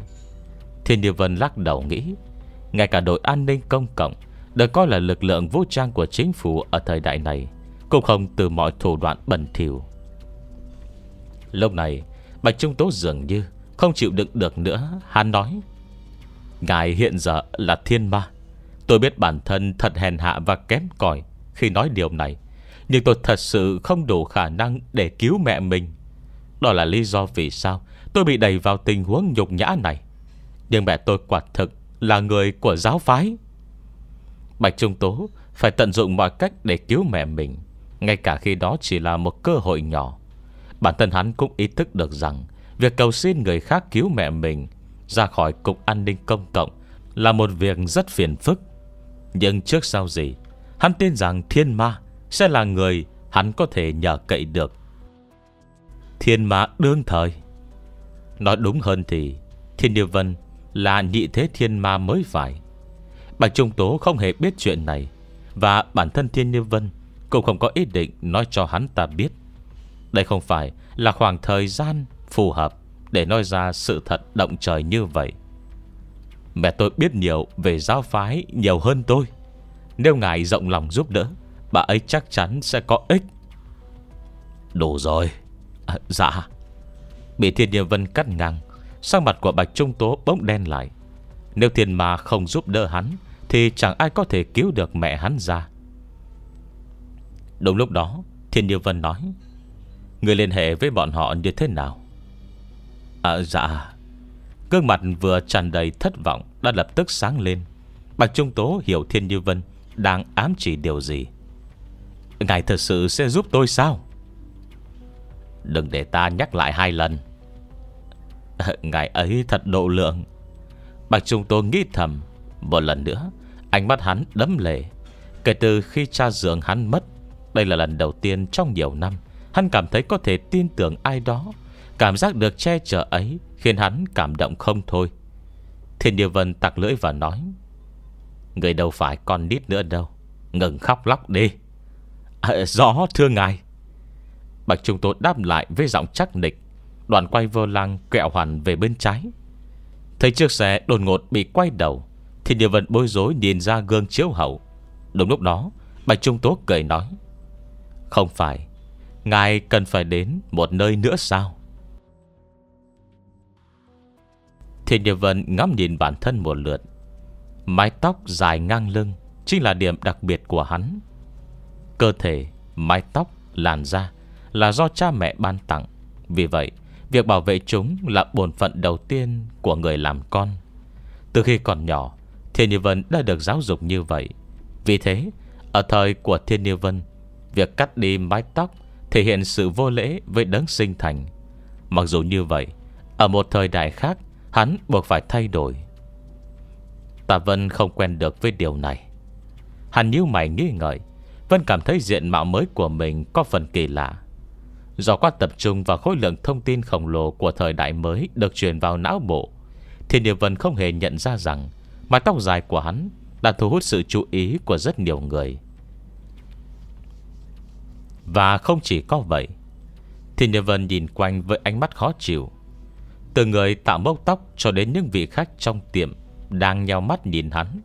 [SPEAKER 1] Thiên Như Vân lắc đầu nghĩ Ngay cả đội an ninh công cộng được coi là lực lượng vũ trang của chính phủ ở thời đại này, cũng không từ mọi thủ đoạn bẩn thỉu. Lúc này, Bạch Trung Tố dường như không chịu đựng được nữa, hắn nói: "Ngài hiện giờ là thiên ma, tôi biết bản thân thật hèn hạ và kém cỏi khi nói điều này, nhưng tôi thật sự không đủ khả năng để cứu mẹ mình. Đó là lý do vì sao tôi bị đẩy vào tình huống nhục nhã này." Nhưng mẹ tôi quả thực là người của giáo phái Bạch Trung Tố phải tận dụng mọi cách để cứu mẹ mình Ngay cả khi đó chỉ là một cơ hội nhỏ Bản thân hắn cũng ý thức được rằng Việc cầu xin người khác cứu mẹ mình Ra khỏi Cục An ninh Công Cộng Là một việc rất phiền phức Nhưng trước sau gì Hắn tin rằng thiên ma Sẽ là người hắn có thể nhờ cậy được Thiên ma đương thời Nói đúng hơn thì Thiên Điều Vân là nhị thế thiên ma mới phải Bạch Trung Tố không hề biết chuyện này Và bản thân Thiên Như Vân Cũng không có ý định nói cho hắn ta biết Đây không phải là khoảng thời gian phù hợp Để nói ra sự thật động trời như vậy Mẹ tôi biết nhiều về giáo phái nhiều hơn tôi Nếu ngài rộng lòng giúp đỡ Bà ấy chắc chắn sẽ có ích Đủ rồi à, Dạ Bị Thiên Như Vân cắt ngang Sang mặt của Bạch Trung Tố bỗng đen lại Nếu thiên ma không giúp đỡ hắn thì chẳng ai có thể cứu được mẹ hắn ra Đúng lúc đó Thiên Điều Vân nói Người liên hệ với bọn họ như thế nào À dạ Gương mặt vừa tràn đầy thất vọng Đã lập tức sáng lên Bạch Trung Tố hiểu Thiên Như Vân Đang ám chỉ điều gì Ngài thật sự sẽ giúp tôi sao Đừng để ta nhắc lại hai lần Ngài ấy thật độ lượng Bạch Trung Tố nghĩ thầm Một lần nữa Ánh mắt hắn đấm lệ Kể từ khi cha dượng hắn mất Đây là lần đầu tiên trong nhiều năm Hắn cảm thấy có thể tin tưởng ai đó Cảm giác được che chở ấy Khiến hắn cảm động không thôi Thiên Điều Vân tặc lưỡi và nói Người đâu phải con nít nữa đâu Ngừng khóc lóc đi à, Rõ thưa ngài Bạch Trung Tố đáp lại với giọng chắc nịch Đoàn quay vô lăng kẹo hoàn về bên trái Thấy chiếc xe đột ngột bị quay đầu thì địa vân bối rối nhìn ra gương chiếu hậu Đúng lúc đó Bạch Trung Tố cười nói Không phải Ngài cần phải đến một nơi nữa sao Thiên Địa Vân ngắm nhìn bản thân một lượt Mái tóc dài ngang lưng Chính là điểm đặc biệt của hắn Cơ thể, mái tóc, làn da Là do cha mẹ ban tặng Vì vậy, việc bảo vệ chúng Là bổn phận đầu tiên của người làm con Từ khi còn nhỏ Thiên Như Vân đã được giáo dục như vậy Vì thế Ở thời của Thiên Như Vân Việc cắt đi mái tóc Thể hiện sự vô lễ với đấng sinh thành Mặc dù như vậy Ở một thời đại khác Hắn buộc phải thay đổi Tạ Vân không quen được với điều này Hắn như mày nghi ngợi Vân cảm thấy diện mạo mới của mình Có phần kỳ lạ Do quá tập trung vào khối lượng thông tin khổng lồ Của thời đại mới được truyền vào não bộ Thì Điều Vân không hề nhận ra rằng mà tóc dài của hắn Đã thu hút sự chú ý của rất nhiều người Và không chỉ có vậy Thiên Nhân Vân nhìn quanh với ánh mắt khó chịu Từ người tạo mốc tóc Cho đến những vị khách trong tiệm Đang nheo mắt nhìn hắn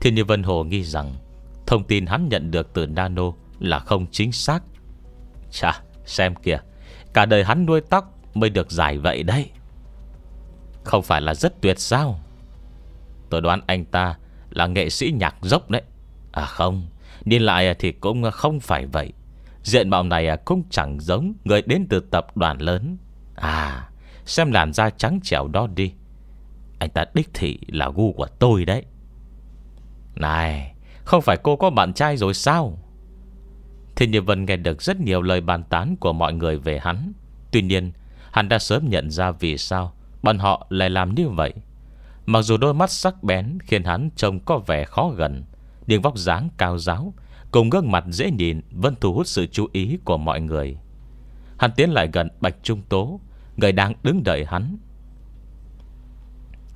[SPEAKER 1] Thiên Nhân Vân Hồ nghi rằng Thông tin hắn nhận được từ Nano Là không chính xác Chà xem kìa Cả đời hắn nuôi tóc mới được dài vậy đấy Không phải là rất tuyệt sao Tôi đoán anh ta là nghệ sĩ nhạc dốc đấy À không Nhìn lại thì cũng không phải vậy Diện mạo này cũng chẳng giống Người đến từ tập đoàn lớn À xem làn da trắng trẻo đó đi Anh ta đích thị là gu của tôi đấy Này Không phải cô có bạn trai rồi sao Thì như Vân nghe được rất nhiều lời bàn tán Của mọi người về hắn Tuy nhiên Hắn đã sớm nhận ra vì sao Bọn họ lại làm như vậy Mặc dù đôi mắt sắc bén khiến hắn trông có vẻ khó gần, nhưng vóc dáng cao giáo cùng gương mặt dễ nhìn vẫn thu hút sự chú ý của mọi người. Hắn tiến lại gần Bạch Trung Tố, người đang đứng đợi hắn.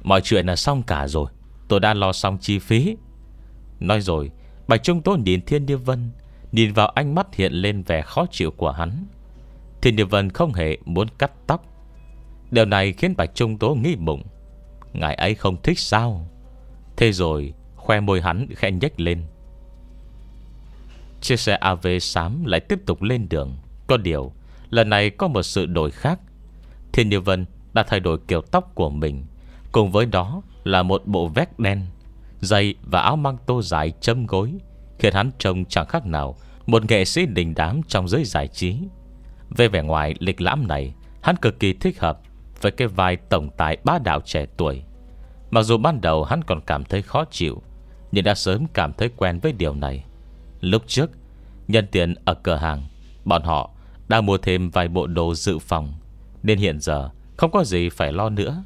[SPEAKER 1] Mọi chuyện là xong cả rồi, tôi đã lo xong chi phí. Nói rồi, Bạch Trung Tố nhìn Thiên Điêu Vân, nhìn vào ánh mắt hiện lên vẻ khó chịu của hắn. Thiên Điêu Vân không hề muốn cắt tóc. Điều này khiến Bạch Trung Tố nghi bụng. Ngài ấy không thích sao Thế rồi khoe môi hắn khẽ nhếch lên Chiếc xe AV xám lại tiếp tục lên đường Có điều Lần này có một sự đổi khác Thiên Như Vân đã thay đổi kiểu tóc của mình Cùng với đó là một bộ vest đen Giày và áo măng tô dài châm gối Khiến hắn trông chẳng khác nào Một nghệ sĩ đình đám trong giới giải trí Về vẻ ngoài lịch lãm này Hắn cực kỳ thích hợp với cái vai tổng tài bá đạo trẻ tuổi. Mặc dù ban đầu hắn còn cảm thấy khó chịu, nhưng đã sớm cảm thấy quen với điều này. Lúc trước, nhân tiện ở cửa hàng, bọn họ đã mua thêm vài bộ đồ dự phòng, nên hiện giờ không có gì phải lo nữa.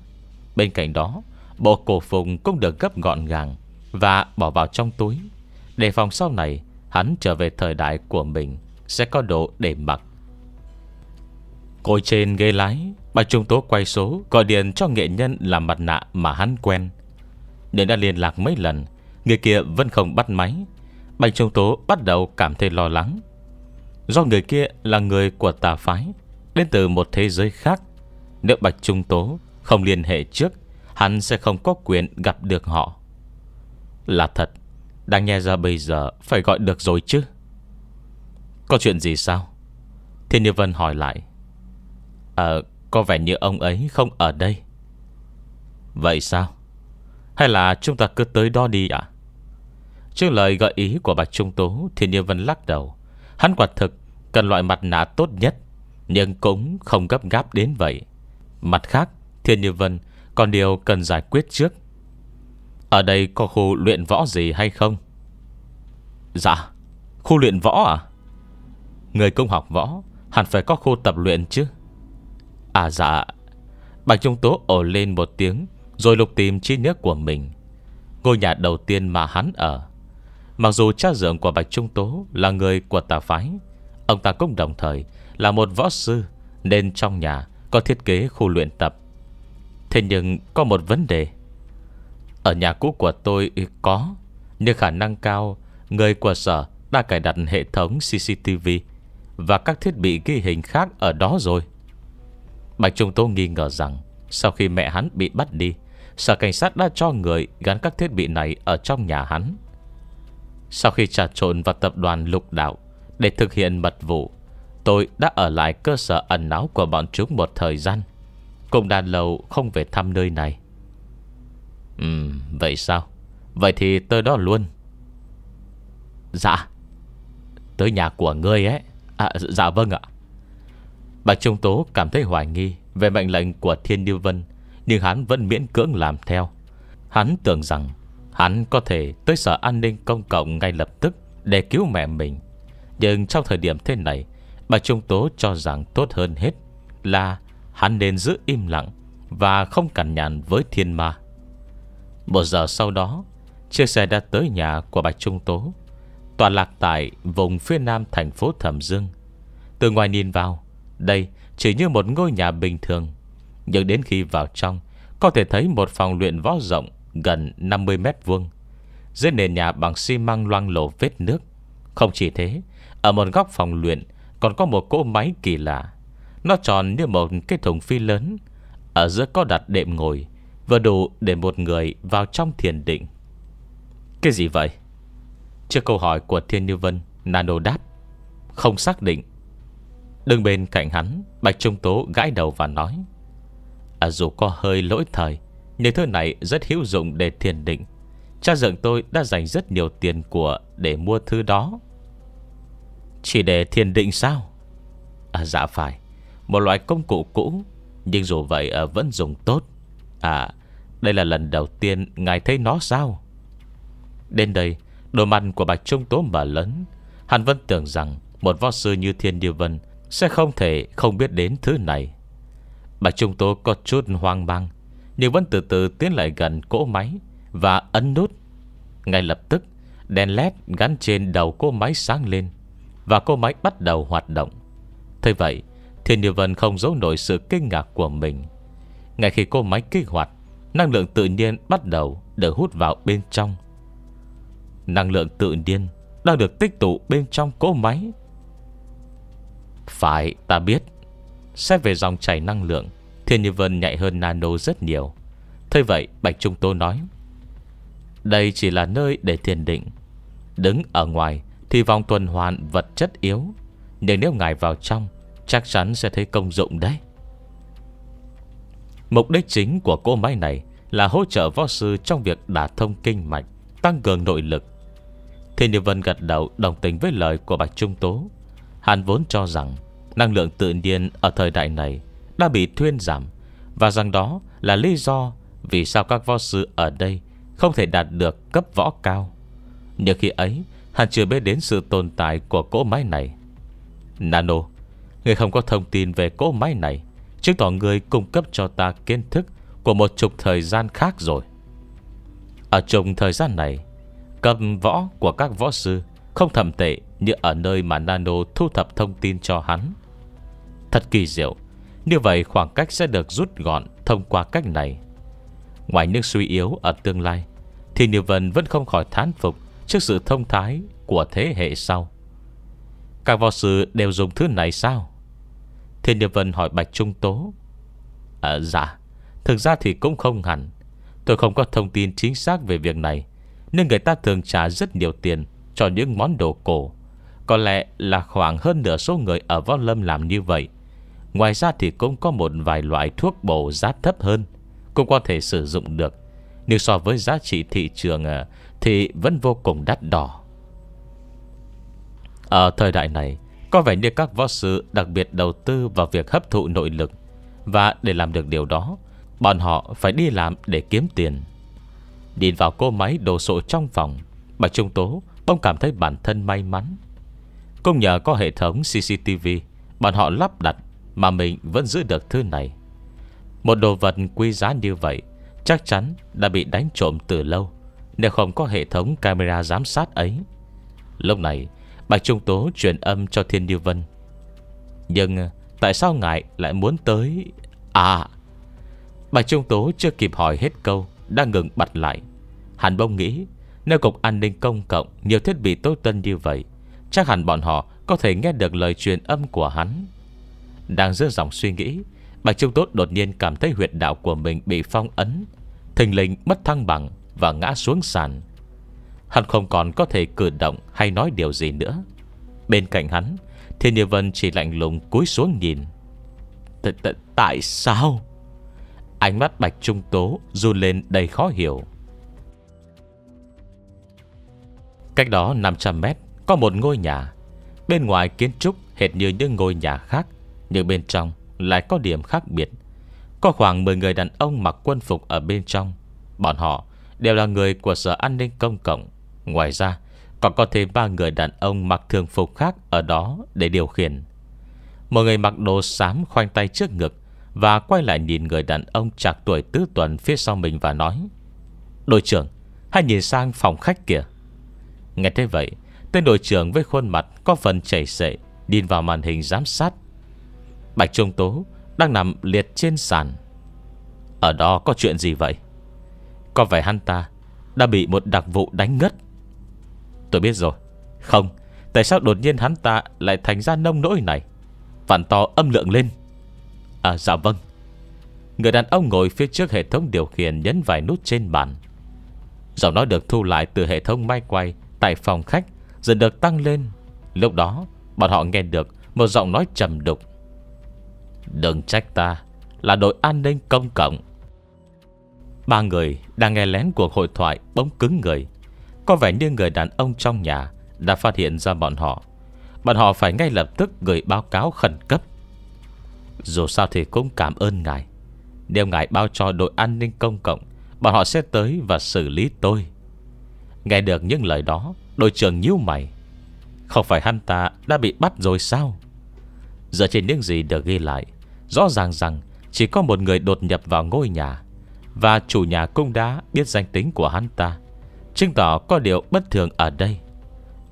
[SPEAKER 1] Bên cạnh đó, bộ cổ phùng cũng được gấp gọn gàng và bỏ vào trong túi. đề phòng sau này, hắn trở về thời đại của mình sẽ có đồ để mặc. Cối trên ghế lái, Bà Trung Tố quay số Gọi điện cho nghệ nhân làm mặt nạ mà hắn quen Nên đã liên lạc mấy lần Người kia vẫn không bắt máy bạch Trung Tố bắt đầu cảm thấy lo lắng Do người kia là người của tà phái Đến từ một thế giới khác Nếu Bạch Trung Tố không liên hệ trước Hắn sẽ không có quyền gặp được họ Là thật Đang nghe ra bây giờ Phải gọi được rồi chứ Có chuyện gì sao Thiên Như Vân hỏi lại Ờ à, có vẻ như ông ấy không ở đây Vậy sao Hay là chúng ta cứ tới đó đi ạ à? Trước lời gợi ý của bạch Trung Tố thiên Như Vân lắc đầu Hắn quả thực cần loại mặt nạ tốt nhất Nhưng cũng không gấp gáp đến vậy Mặt khác Thiên Như Vân còn điều cần giải quyết trước Ở đây có khu luyện võ gì hay không? Dạ Khu luyện võ à? Người công học võ Hẳn phải có khu tập luyện chứ À dạ Bạch Trung Tố ồ lên một tiếng Rồi lục tìm trí nhớ của mình Ngôi nhà đầu tiên mà hắn ở Mặc dù cha dưỡng của Bạch Trung Tố Là người của tà phái Ông ta cũng đồng thời là một võ sư Nên trong nhà có thiết kế khu luyện tập Thế nhưng có một vấn đề Ở nhà cũ của tôi có Nhưng khả năng cao Người của sở đã cài đặt hệ thống CCTV Và các thiết bị ghi hình khác ở đó rồi Bạch Trung Tố nghi ngờ rằng Sau khi mẹ hắn bị bắt đi Sở cảnh sát đã cho người gắn các thiết bị này Ở trong nhà hắn Sau khi trà trộn vào tập đoàn lục đạo Để thực hiện mật vụ Tôi đã ở lại cơ sở ẩn náu Của bọn chúng một thời gian Cũng đàn lâu không về thăm nơi này Ừ vậy sao Vậy thì tới đó luôn Dạ Tới nhà của ngươi ấy à, Dạ vâng ạ Bạch Trung Tố cảm thấy hoài nghi Về mệnh lệnh của Thiên Điêu Vân Nhưng hắn vẫn miễn cưỡng làm theo Hắn tưởng rằng Hắn có thể tới sở an ninh công cộng ngay lập tức Để cứu mẹ mình Nhưng trong thời điểm thế này Bạch Trung Tố cho rằng tốt hơn hết Là hắn nên giữ im lặng Và không cản nhàn với thiên ma Một giờ sau đó Chiếc xe đã tới nhà của Bạch Trung Tố Tòa lạc tại vùng phía nam thành phố Thẩm Dương Từ ngoài nhìn vào đây chỉ như một ngôi nhà bình thường Nhưng đến khi vào trong Có thể thấy một phòng luyện võ rộng Gần 50 mét vuông Dưới nền nhà bằng xi măng loang lổ vết nước Không chỉ thế Ở một góc phòng luyện Còn có một cỗ máy kỳ lạ Nó tròn như một cái thùng phi lớn Ở giữa có đặt đệm ngồi Vừa đủ để một người vào trong thiền định Cái gì vậy? Trước câu hỏi của Thiên Như Vân Nano đáp Không xác định Đứng bên cạnh hắn Bạch Trung Tố gãi đầu và nói à, Dù có hơi lỗi thời Nhưng thứ này rất hữu dụng để thiền định Cha dựng tôi đã dành rất nhiều tiền của Để mua thứ đó Chỉ để thiền định sao à, Dạ phải Một loại công cụ cũ Nhưng dù vậy à, vẫn dùng tốt À đây là lần đầu tiên Ngài thấy nó sao Đến đây Đôi mắt của Bạch Trung Tố mở lớn Hàn Vân tưởng rằng Một võ sư như Thiên Điều Vân sẽ không thể không biết đến thứ này Bà Trung Tố có chút hoang mang Nhưng vẫn từ từ tiến lại gần cỗ máy Và ấn nút Ngay lập tức Đèn led gắn trên đầu cỗ máy sáng lên Và cỗ máy bắt đầu hoạt động Thế vậy Thiên Địa Vân không giấu nổi sự kinh ngạc của mình Ngay khi cỗ máy kích hoạt Năng lượng tự nhiên bắt đầu Được hút vào bên trong Năng lượng tự nhiên Đang được tích tụ bên trong cỗ máy phải ta biết Xét về dòng chảy năng lượng Thiên Như Vân nhạy hơn Nano rất nhiều Thế vậy Bạch Trung Tô nói Đây chỉ là nơi để thiền định Đứng ở ngoài Thì vòng tuần hoàn vật chất yếu Nhưng nếu ngài vào trong Chắc chắn sẽ thấy công dụng đấy Mục đích chính của cô máy này Là hỗ trợ võ sư trong việc đả thông kinh mạch Tăng cường nội lực Thiên Như Vân gật đầu đồng tình với lời của Bạch Trung Tố Hàn vốn cho rằng năng lượng tự nhiên ở thời đại này đã bị thuyên giảm và rằng đó là lý do vì sao các võ sư ở đây không thể đạt được cấp võ cao. Nhưng khi ấy, Hàn chưa biết đến sự tồn tại của cỗ máy này. Nano, người không có thông tin về cỗ máy này, chứng tỏ người cung cấp cho ta kiến thức của một chục thời gian khác rồi. Ở chung thời gian này, cầm võ của các võ sư không thầm tệ như ở nơi mà Nano thu thập thông tin cho hắn. Thật kỳ diệu, như vậy khoảng cách sẽ được rút gọn thông qua cách này. Ngoài những suy yếu ở tương lai, thì Niệm Vân vẫn không khỏi thán phục trước sự thông thái của thế hệ sau. Các võ sư đều dùng thứ này sao? Thiên Niệm Vân hỏi Bạch Trung Tố. À, dạ, thực ra thì cũng không hẳn. Tôi không có thông tin chính xác về việc này, nên người ta thường trả rất nhiều tiền cho những món đồ cổ có lẽ là khoảng hơn nửa số người ở Võ Lâm làm như vậy Ngoài ra thì cũng có một vài loại thuốc bổ giá thấp hơn Cũng có thể sử dụng được Nhưng so với giá trị thị trường ờ, Thì vẫn vô cùng đắt đỏ Ở thời đại này Có vẻ như các võ sư đặc biệt đầu tư vào việc hấp thụ nội lực Và để làm được điều đó Bọn họ phải đi làm để kiếm tiền đi vào cô máy đồ sộ trong phòng Bạch Trung Tố bỗng cảm thấy bản thân may mắn cũng nhờ có hệ thống CCTV Bọn họ lắp đặt Mà mình vẫn giữ được thứ này Một đồ vật quý giá như vậy Chắc chắn đã bị đánh trộm từ lâu Nếu không có hệ thống camera giám sát ấy Lúc này Bạch Trung Tố truyền âm cho Thiên Như Vân Nhưng Tại sao ngài lại muốn tới À Bạch Trung Tố chưa kịp hỏi hết câu Đã ngừng bật lại Hàn bông nghĩ nếu cục an ninh công cộng Nhiều thiết bị tốt tân như vậy Chắc hẳn bọn họ có thể nghe được lời truyền âm của hắn Đang giữa dòng suy nghĩ Bạch Trung Tốt đột nhiên cảm thấy huyệt đạo của mình bị phong ấn Thình lình mất thăng bằng và ngã xuống sàn Hắn không còn có thể cử động hay nói điều gì nữa Bên cạnh hắn Thiên Như Vân chỉ lạnh lùng cúi xuống nhìn t -t Tại sao Ánh mắt Bạch Trung Tố run lên đầy khó hiểu Cách đó 500 mét có một ngôi nhà Bên ngoài kiến trúc hệt như những ngôi nhà khác Nhưng bên trong lại có điểm khác biệt Có khoảng 10 người đàn ông mặc quân phục ở bên trong Bọn họ đều là người của Sở An ninh Công Cộng Ngoài ra còn có thêm ba người đàn ông mặc thường phục khác ở đó để điều khiển Một người mặc đồ xám khoanh tay trước ngực Và quay lại nhìn người đàn ông trạc tuổi tứ tuần phía sau mình và nói Đội trưởng, hãy nhìn sang phòng khách kìa Nghe thế vậy Tên đội trưởng với khuôn mặt có phần chảy xệ Điên vào màn hình giám sát Bạch Trung Tố đang nằm liệt trên sàn Ở đó có chuyện gì vậy Có vẻ hắn ta Đã bị một đặc vụ đánh ngất Tôi biết rồi Không Tại sao đột nhiên hắn ta lại thành ra nông nỗi này Phản to âm lượng lên À dạ vâng Người đàn ông ngồi phía trước hệ thống điều khiển Nhấn vài nút trên bàn Giọng nói được thu lại từ hệ thống máy quay Tại phòng khách dần được tăng lên. Lúc đó, bọn họ nghe được một giọng nói trầm đục. Đừng trách ta, là đội an ninh công cộng. Ba người đang nghe lén cuộc hội thoại bỗng cứng người. Có vẻ như người đàn ông trong nhà đã phát hiện ra bọn họ. Bọn họ phải ngay lập tức gửi báo cáo khẩn cấp. Dù sao thì cũng cảm ơn ngài. Nếu ngài bao cho đội an ninh công cộng, bọn họ sẽ tới và xử lý tôi. Nghe được những lời đó, Đội trưởng nhíu mày Không phải hắn ta đã bị bắt rồi sao Dựa trên những gì được ghi lại Rõ ràng rằng Chỉ có một người đột nhập vào ngôi nhà Và chủ nhà cũng đã biết danh tính của hắn ta Chứng tỏ có điều bất thường ở đây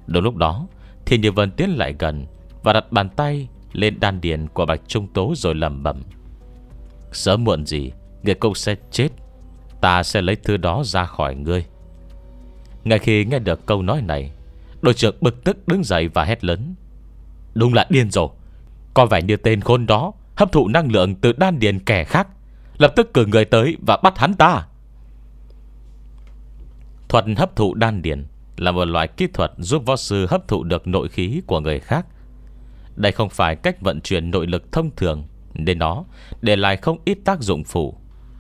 [SPEAKER 1] Đúng lúc đó thiên Điều Vân tiến lại gần Và đặt bàn tay lên đan điền của Bạch Trung Tố rồi lầm bẩm Sớm muộn gì Người cũng sẽ chết Ta sẽ lấy thứ đó ra khỏi ngươi ngay khi nghe được câu nói này Đội trưởng bực tức đứng dậy và hét lớn Đúng là điên rồi Có vẻ như tên khôn đó Hấp thụ năng lượng từ đan điền kẻ khác Lập tức cử người tới và bắt hắn ta Thuật hấp thụ đan điền Là một loại kỹ thuật giúp võ sư hấp thụ được nội khí của người khác Đây không phải cách vận chuyển nội lực thông thường Nên nó để lại không ít tác dụng phụ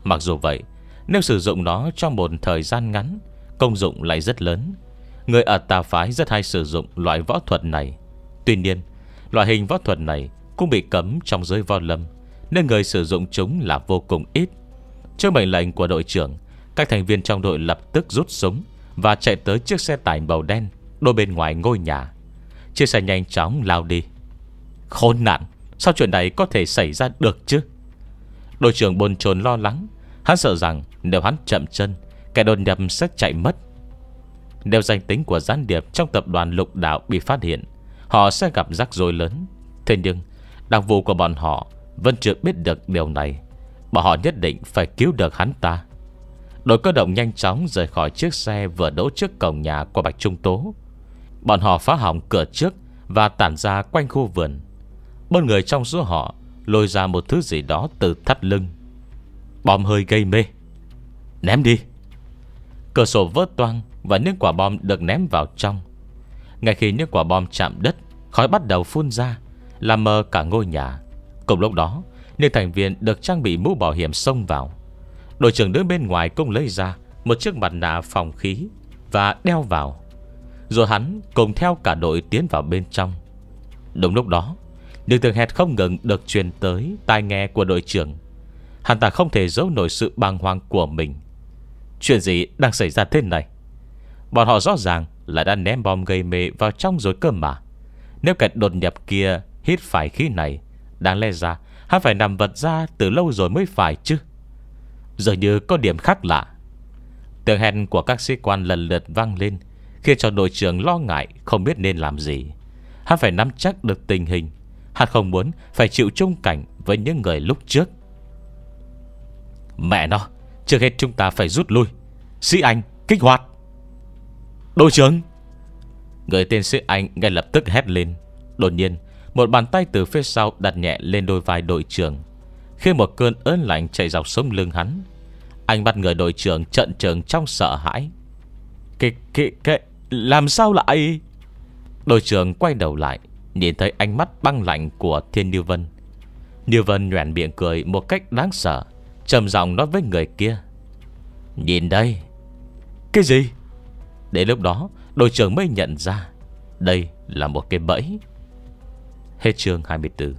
[SPEAKER 1] Mặc dù vậy Nếu sử dụng nó trong một thời gian ngắn Công dụng lại rất lớn Người ở tà phái rất hay sử dụng loại võ thuật này Tuy nhiên Loại hình võ thuật này cũng bị cấm trong giới võ lâm Nên người sử dụng chúng là vô cùng ít Trước mệnh lệnh của đội trưởng Các thành viên trong đội lập tức rút súng Và chạy tới chiếc xe tải màu đen Đôi bên ngoài ngôi nhà Chiếc xe nhanh chóng lao đi Khốn nạn Sao chuyện này có thể xảy ra được chứ Đội trưởng bồn chồn lo lắng Hắn sợ rằng nếu hắn chậm chân Kẻ đột nhập sức chạy mất Nếu danh tính của gián điệp Trong tập đoàn lục đạo bị phát hiện Họ sẽ gặp rắc rối lớn Thế nhưng đặc vụ của bọn họ Vẫn chưa biết được điều này Bọn họ nhất định phải cứu được hắn ta Đội cơ động nhanh chóng rời khỏi chiếc xe Vừa đỗ trước cổng nhà của Bạch Trung Tố Bọn họ phá hỏng cửa trước Và tản ra quanh khu vườn Bốn người trong số họ Lôi ra một thứ gì đó từ thắt lưng Bom hơi gây mê Ném đi Cửa sổ vỡ toang Và những quả bom được ném vào trong Ngay khi những quả bom chạm đất Khói bắt đầu phun ra Làm mờ cả ngôi nhà Cùng lúc đó Những thành viên được trang bị mũ bảo hiểm xông vào Đội trưởng đứng bên ngoài cũng lấy ra Một chiếc mặt nạ phòng khí Và đeo vào Rồi hắn cùng theo cả đội tiến vào bên trong Đúng lúc đó Những tiếng hét không ngừng được truyền tới Tai nghe của đội trưởng Hắn ta không thể giấu nổi sự bàng hoàng của mình Chuyện gì đang xảy ra thế này Bọn họ rõ ràng là đã ném bom gây mê vào trong rồi cơ mà Nếu kẻ đột nhập kia hít phải khí này Đáng lẽ ra Hắn phải nằm vật ra từ lâu rồi mới phải chứ Giờ như có điểm khác lạ Tiếng hèn của các sĩ quan lần lượt vang lên Khiến cho đội trưởng lo ngại Không biết nên làm gì Hắn phải nắm chắc được tình hình Hắn không muốn phải chịu chung cảnh Với những người lúc trước Mẹ nó Trước hết chúng ta phải rút lui Sĩ Anh kích hoạt Đội trưởng Người tên Sĩ Anh ngay lập tức hét lên Đột nhiên Một bàn tay từ phía sau đặt nhẹ lên đôi vai đội trưởng Khi một cơn ớn lạnh chạy dọc sống lưng hắn Anh bắt người đội trưởng trận trường trong sợ hãi Kệ kệ kệ Làm sao lại Đội trưởng quay đầu lại Nhìn thấy ánh mắt băng lạnh của Thiên Như Vân Như Vân nhoẻn miệng cười một cách đáng sợ Trầm giọng nói với người kia Nhìn đây Cái gì Để lúc đó đội trưởng mới nhận ra Đây là một cái bẫy Hết chương 24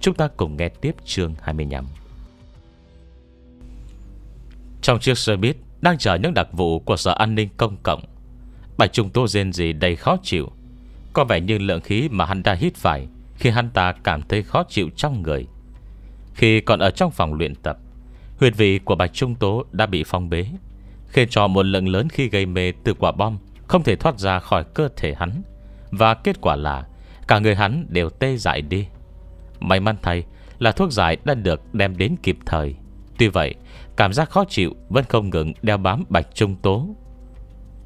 [SPEAKER 1] Chúng ta cùng nghe tiếp chương 25 Trong chiếc xe buýt Đang chờ những đặc vụ của Sở An ninh Công Cộng Bài trung tô rên gì đầy khó chịu Có vẻ như lượng khí mà hắn ta hít phải Khi hắn ta cảm thấy khó chịu trong người Khi còn ở trong phòng luyện tập Huyệt vị của Bạch Trung Tố đã bị phong bế Khiến cho một lượng lớn khi gây mê từ quả bom Không thể thoát ra khỏi cơ thể hắn Và kết quả là Cả người hắn đều tê dại đi May mắn thay là thuốc giải đã được đem đến kịp thời Tuy vậy Cảm giác khó chịu vẫn không ngừng đeo bám Bạch Trung Tố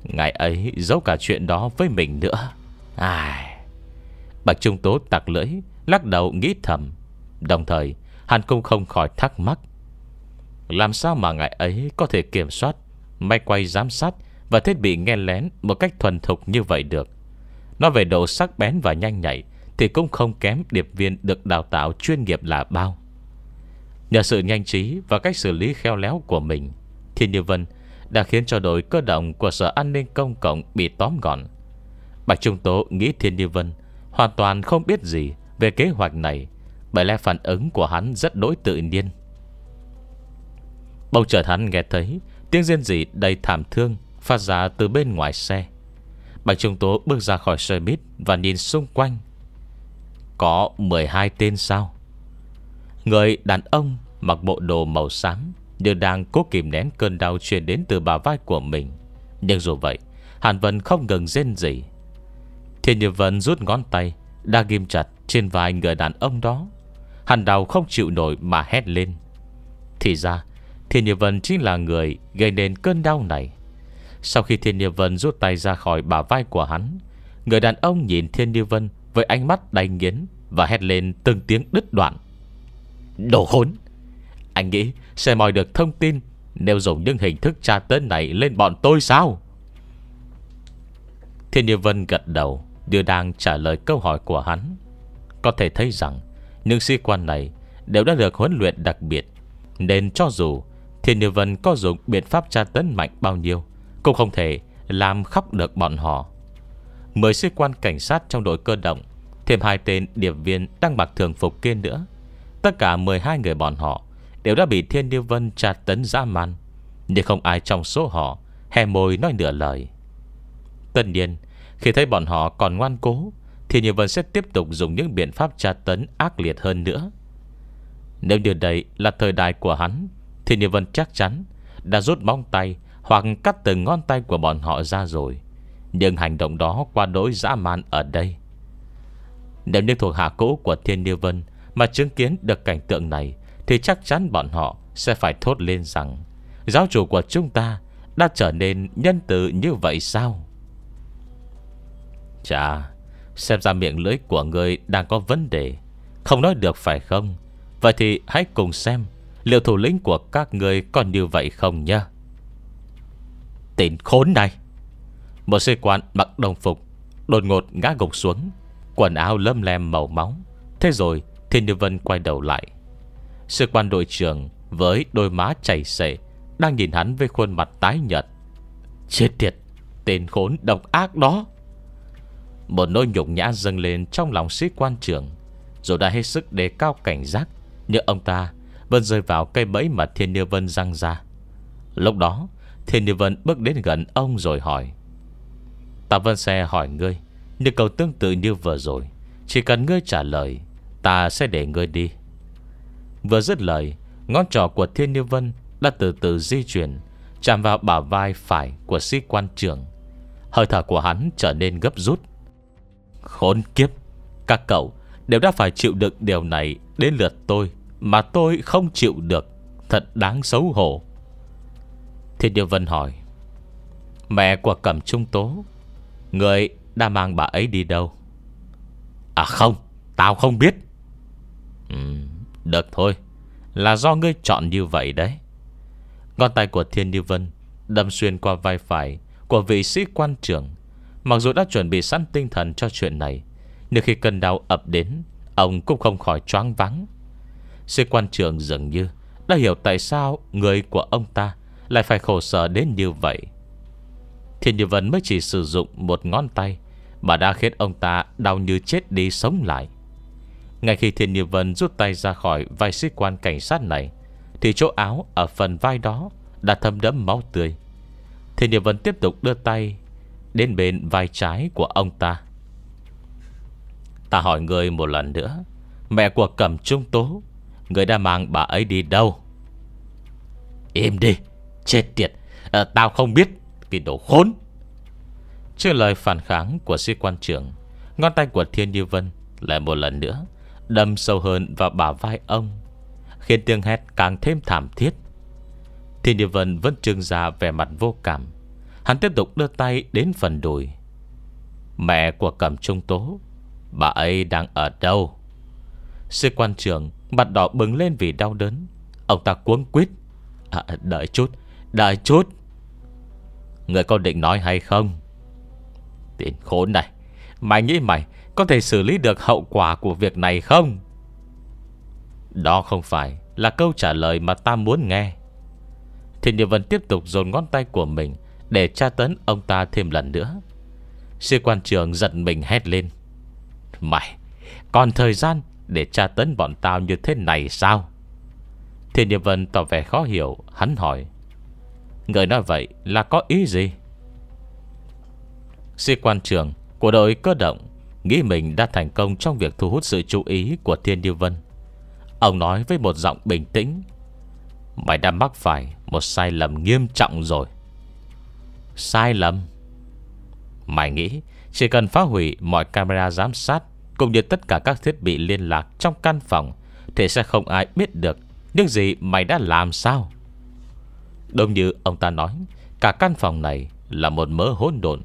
[SPEAKER 1] Ngày ấy giấu cả chuyện đó với mình nữa Ai... Bạch Trung Tố tặc lưỡi Lắc đầu nghĩ thầm Đồng thời Hắn cũng không khỏi thắc mắc làm sao mà ngài ấy có thể kiểm soát Máy quay giám sát Và thiết bị nghe lén một cách thuần thục như vậy được Nói về độ sắc bén và nhanh nhạy Thì cũng không kém điệp viên được đào tạo chuyên nghiệp là bao Nhờ sự nhanh trí và cách xử lý khéo léo của mình Thiên Như Vân đã khiến cho đội cơ động của Sở An ninh Công Cộng bị tóm gọn Bạch Trung Tố nghĩ Thiên Như Vân hoàn toàn không biết gì về kế hoạch này Bởi lẽ phản ứng của hắn rất đối tự nhiên Bầu trời hắn nghe thấy Tiếng riêng gì đầy thảm thương Phát ra từ bên ngoài xe Bạch Trung Tố bước ra khỏi xe buýt Và nhìn xung quanh Có 12 tên sao Người đàn ông Mặc bộ đồ màu xám Như đang cố kìm nén cơn đau Truyền đến từ bà vai của mình Nhưng dù vậy Hàn Vân không ngừng rên gì. Thiên Như Vân rút ngón tay đa ghim chặt trên vai người đàn ông đó Hàn đau không chịu nổi mà hét lên Thì ra Thiên Địa Vân chính là người gây nên cơn đau này. Sau khi Thiên Địa Vân rút tay ra khỏi bả vai của hắn, người đàn ông nhìn Thiên Địa Vân với ánh mắt đầy nghiến và hét lên từng tiếng đứt đoạn. Đồ khốn! Anh nghĩ sẽ mòi được thông tin nếu dùng những hình thức tra tấn này lên bọn tôi sao? Thiên Địa Vân gật đầu như đang trả lời câu hỏi của hắn. Có thể thấy rằng những sĩ quan này đều đã được huấn luyện đặc biệt nên cho dù Thiên Như Vân có dùng biện pháp tra tấn mạnh bao nhiêu Cũng không thể làm khóc được bọn họ Mười sĩ quan cảnh sát trong đội cơ động Thêm hai tên điệp viên đang mặc thường phục kia nữa Tất cả 12 người bọn họ Đều đã bị Thiên Như Vân tra tấn dã man Nhưng không ai trong số họ Hè môi nói nửa lời Tất nhiên Khi thấy bọn họ còn ngoan cố Thì Như Vân sẽ tiếp tục dùng những biện pháp tra tấn ác liệt hơn nữa Nếu như đây là thời đại của hắn Thiên Niệm Vân chắc chắn Đã rút móng tay Hoặc cắt từng ngón tay của bọn họ ra rồi Nhưng hành động đó qua đối dã man ở đây Nếu như thuộc hạ cũ của Thiên Niệm Vân Mà chứng kiến được cảnh tượng này Thì chắc chắn bọn họ sẽ phải thốt lên rằng Giáo chủ của chúng ta Đã trở nên nhân từ như vậy sao Chà Xem ra miệng lưỡi của người đang có vấn đề Không nói được phải không Vậy thì hãy cùng xem Liệu thủ lĩnh của các người còn như vậy không nhá Tên khốn này Một sĩ quan mặc đồng phục Đột ngột ngã gục xuống Quần áo lâm lem màu máu Thế rồi Thiên Như Vân quay đầu lại Sĩ quan đội trưởng Với đôi má chảy xệ Đang nhìn hắn với khuôn mặt tái nhợt Chết tiệt Tên khốn độc ác đó Một nỗi nhục nhã dâng lên trong lòng sĩ quan trưởng Rồi đã hết sức đề cao cảnh giác Nhưng ông ta Vân rơi vào cây bẫy mà Thiên Như Vân răng ra Lúc đó Thiên Như Vân bước đến gần ông rồi hỏi ta Vân Xe hỏi ngươi Như cầu tương tự như vừa rồi Chỉ cần ngươi trả lời Ta sẽ để ngươi đi Vừa dứt lời Ngón trỏ của Thiên Như Vân Đã từ từ di chuyển Chạm vào bả vai phải của sĩ quan trưởng Hơi thở của hắn trở nên gấp rút Khốn kiếp Các cậu đều đã phải chịu đựng điều này Đến lượt tôi mà tôi không chịu được Thật đáng xấu hổ Thiên Điều Vân hỏi Mẹ của Cẩm Trung Tố Người đã mang bà ấy đi đâu À không Tao không biết ừ, Được thôi Là do ngươi chọn như vậy đấy Ngón tay của Thiên Như Vân Đâm xuyên qua vai phải Của vị sĩ quan trưởng Mặc dù đã chuẩn bị sẵn tinh thần cho chuyện này Nhưng khi cơn đau ập đến Ông cũng không khỏi choáng vắng Sĩ quan trưởng dường như Đã hiểu tại sao người của ông ta Lại phải khổ sở đến như vậy Thiên Như Vân mới chỉ sử dụng một ngón tay Mà đã khiến ông ta đau như chết đi sống lại Ngay khi Thiên Như Vân rút tay ra khỏi vai sĩ quan cảnh sát này Thì chỗ áo ở phần vai đó đã thâm đẫm máu tươi Thiên Như Vân tiếp tục đưa tay Đến bên vai trái của ông ta Ta hỏi người một lần nữa Mẹ của Cẩm Trung Tố Người đã mang bà ấy đi đâu Im đi Chết tiệt à, Tao không biết Cái đồ khốn Trước lời phản kháng của sĩ quan trưởng Ngón tay của Thiên Như Vân Lại một lần nữa Đâm sâu hơn vào bả vai ông Khiến tiếng hét càng thêm thảm thiết Thiên Như Vân vẫn trưng ra vẻ mặt vô cảm Hắn tiếp tục đưa tay đến phần đùi Mẹ của cầm trung tố Bà ấy đang ở đâu Sư quan trưởng Mặt đỏ bừng lên vì đau đớn Ông ta cuống quýt à, Đợi chút Đợi chút Người có định nói hay không Tiền khốn này Mày nghĩ mày có thể xử lý được hậu quả của việc này không Đó không phải là câu trả lời mà ta muốn nghe Thì Nhật Vân tiếp tục dồn ngón tay của mình Để tra tấn ông ta thêm lần nữa Sư quan trường giật mình hét lên Mày Còn thời gian để tra tấn bọn tao như thế này sao? Thiên Địa Vân tỏ vẻ khó hiểu, hắn hỏi. Người nói vậy là có ý gì? Sĩ quan trưởng của đội cơ động nghĩ mình đã thành công trong việc thu hút sự chú ý của Thiên Điêu Vân. Ông nói với một giọng bình tĩnh. Mày đã mắc phải một sai lầm nghiêm trọng rồi. Sai lầm? Mày nghĩ chỉ cần phá hủy mọi camera giám sát cũng như tất cả các thiết bị liên lạc trong căn phòng Thì sẽ không ai biết được Những gì mày đã làm sao Đúng như ông ta nói Cả căn phòng này là một mớ hỗn độn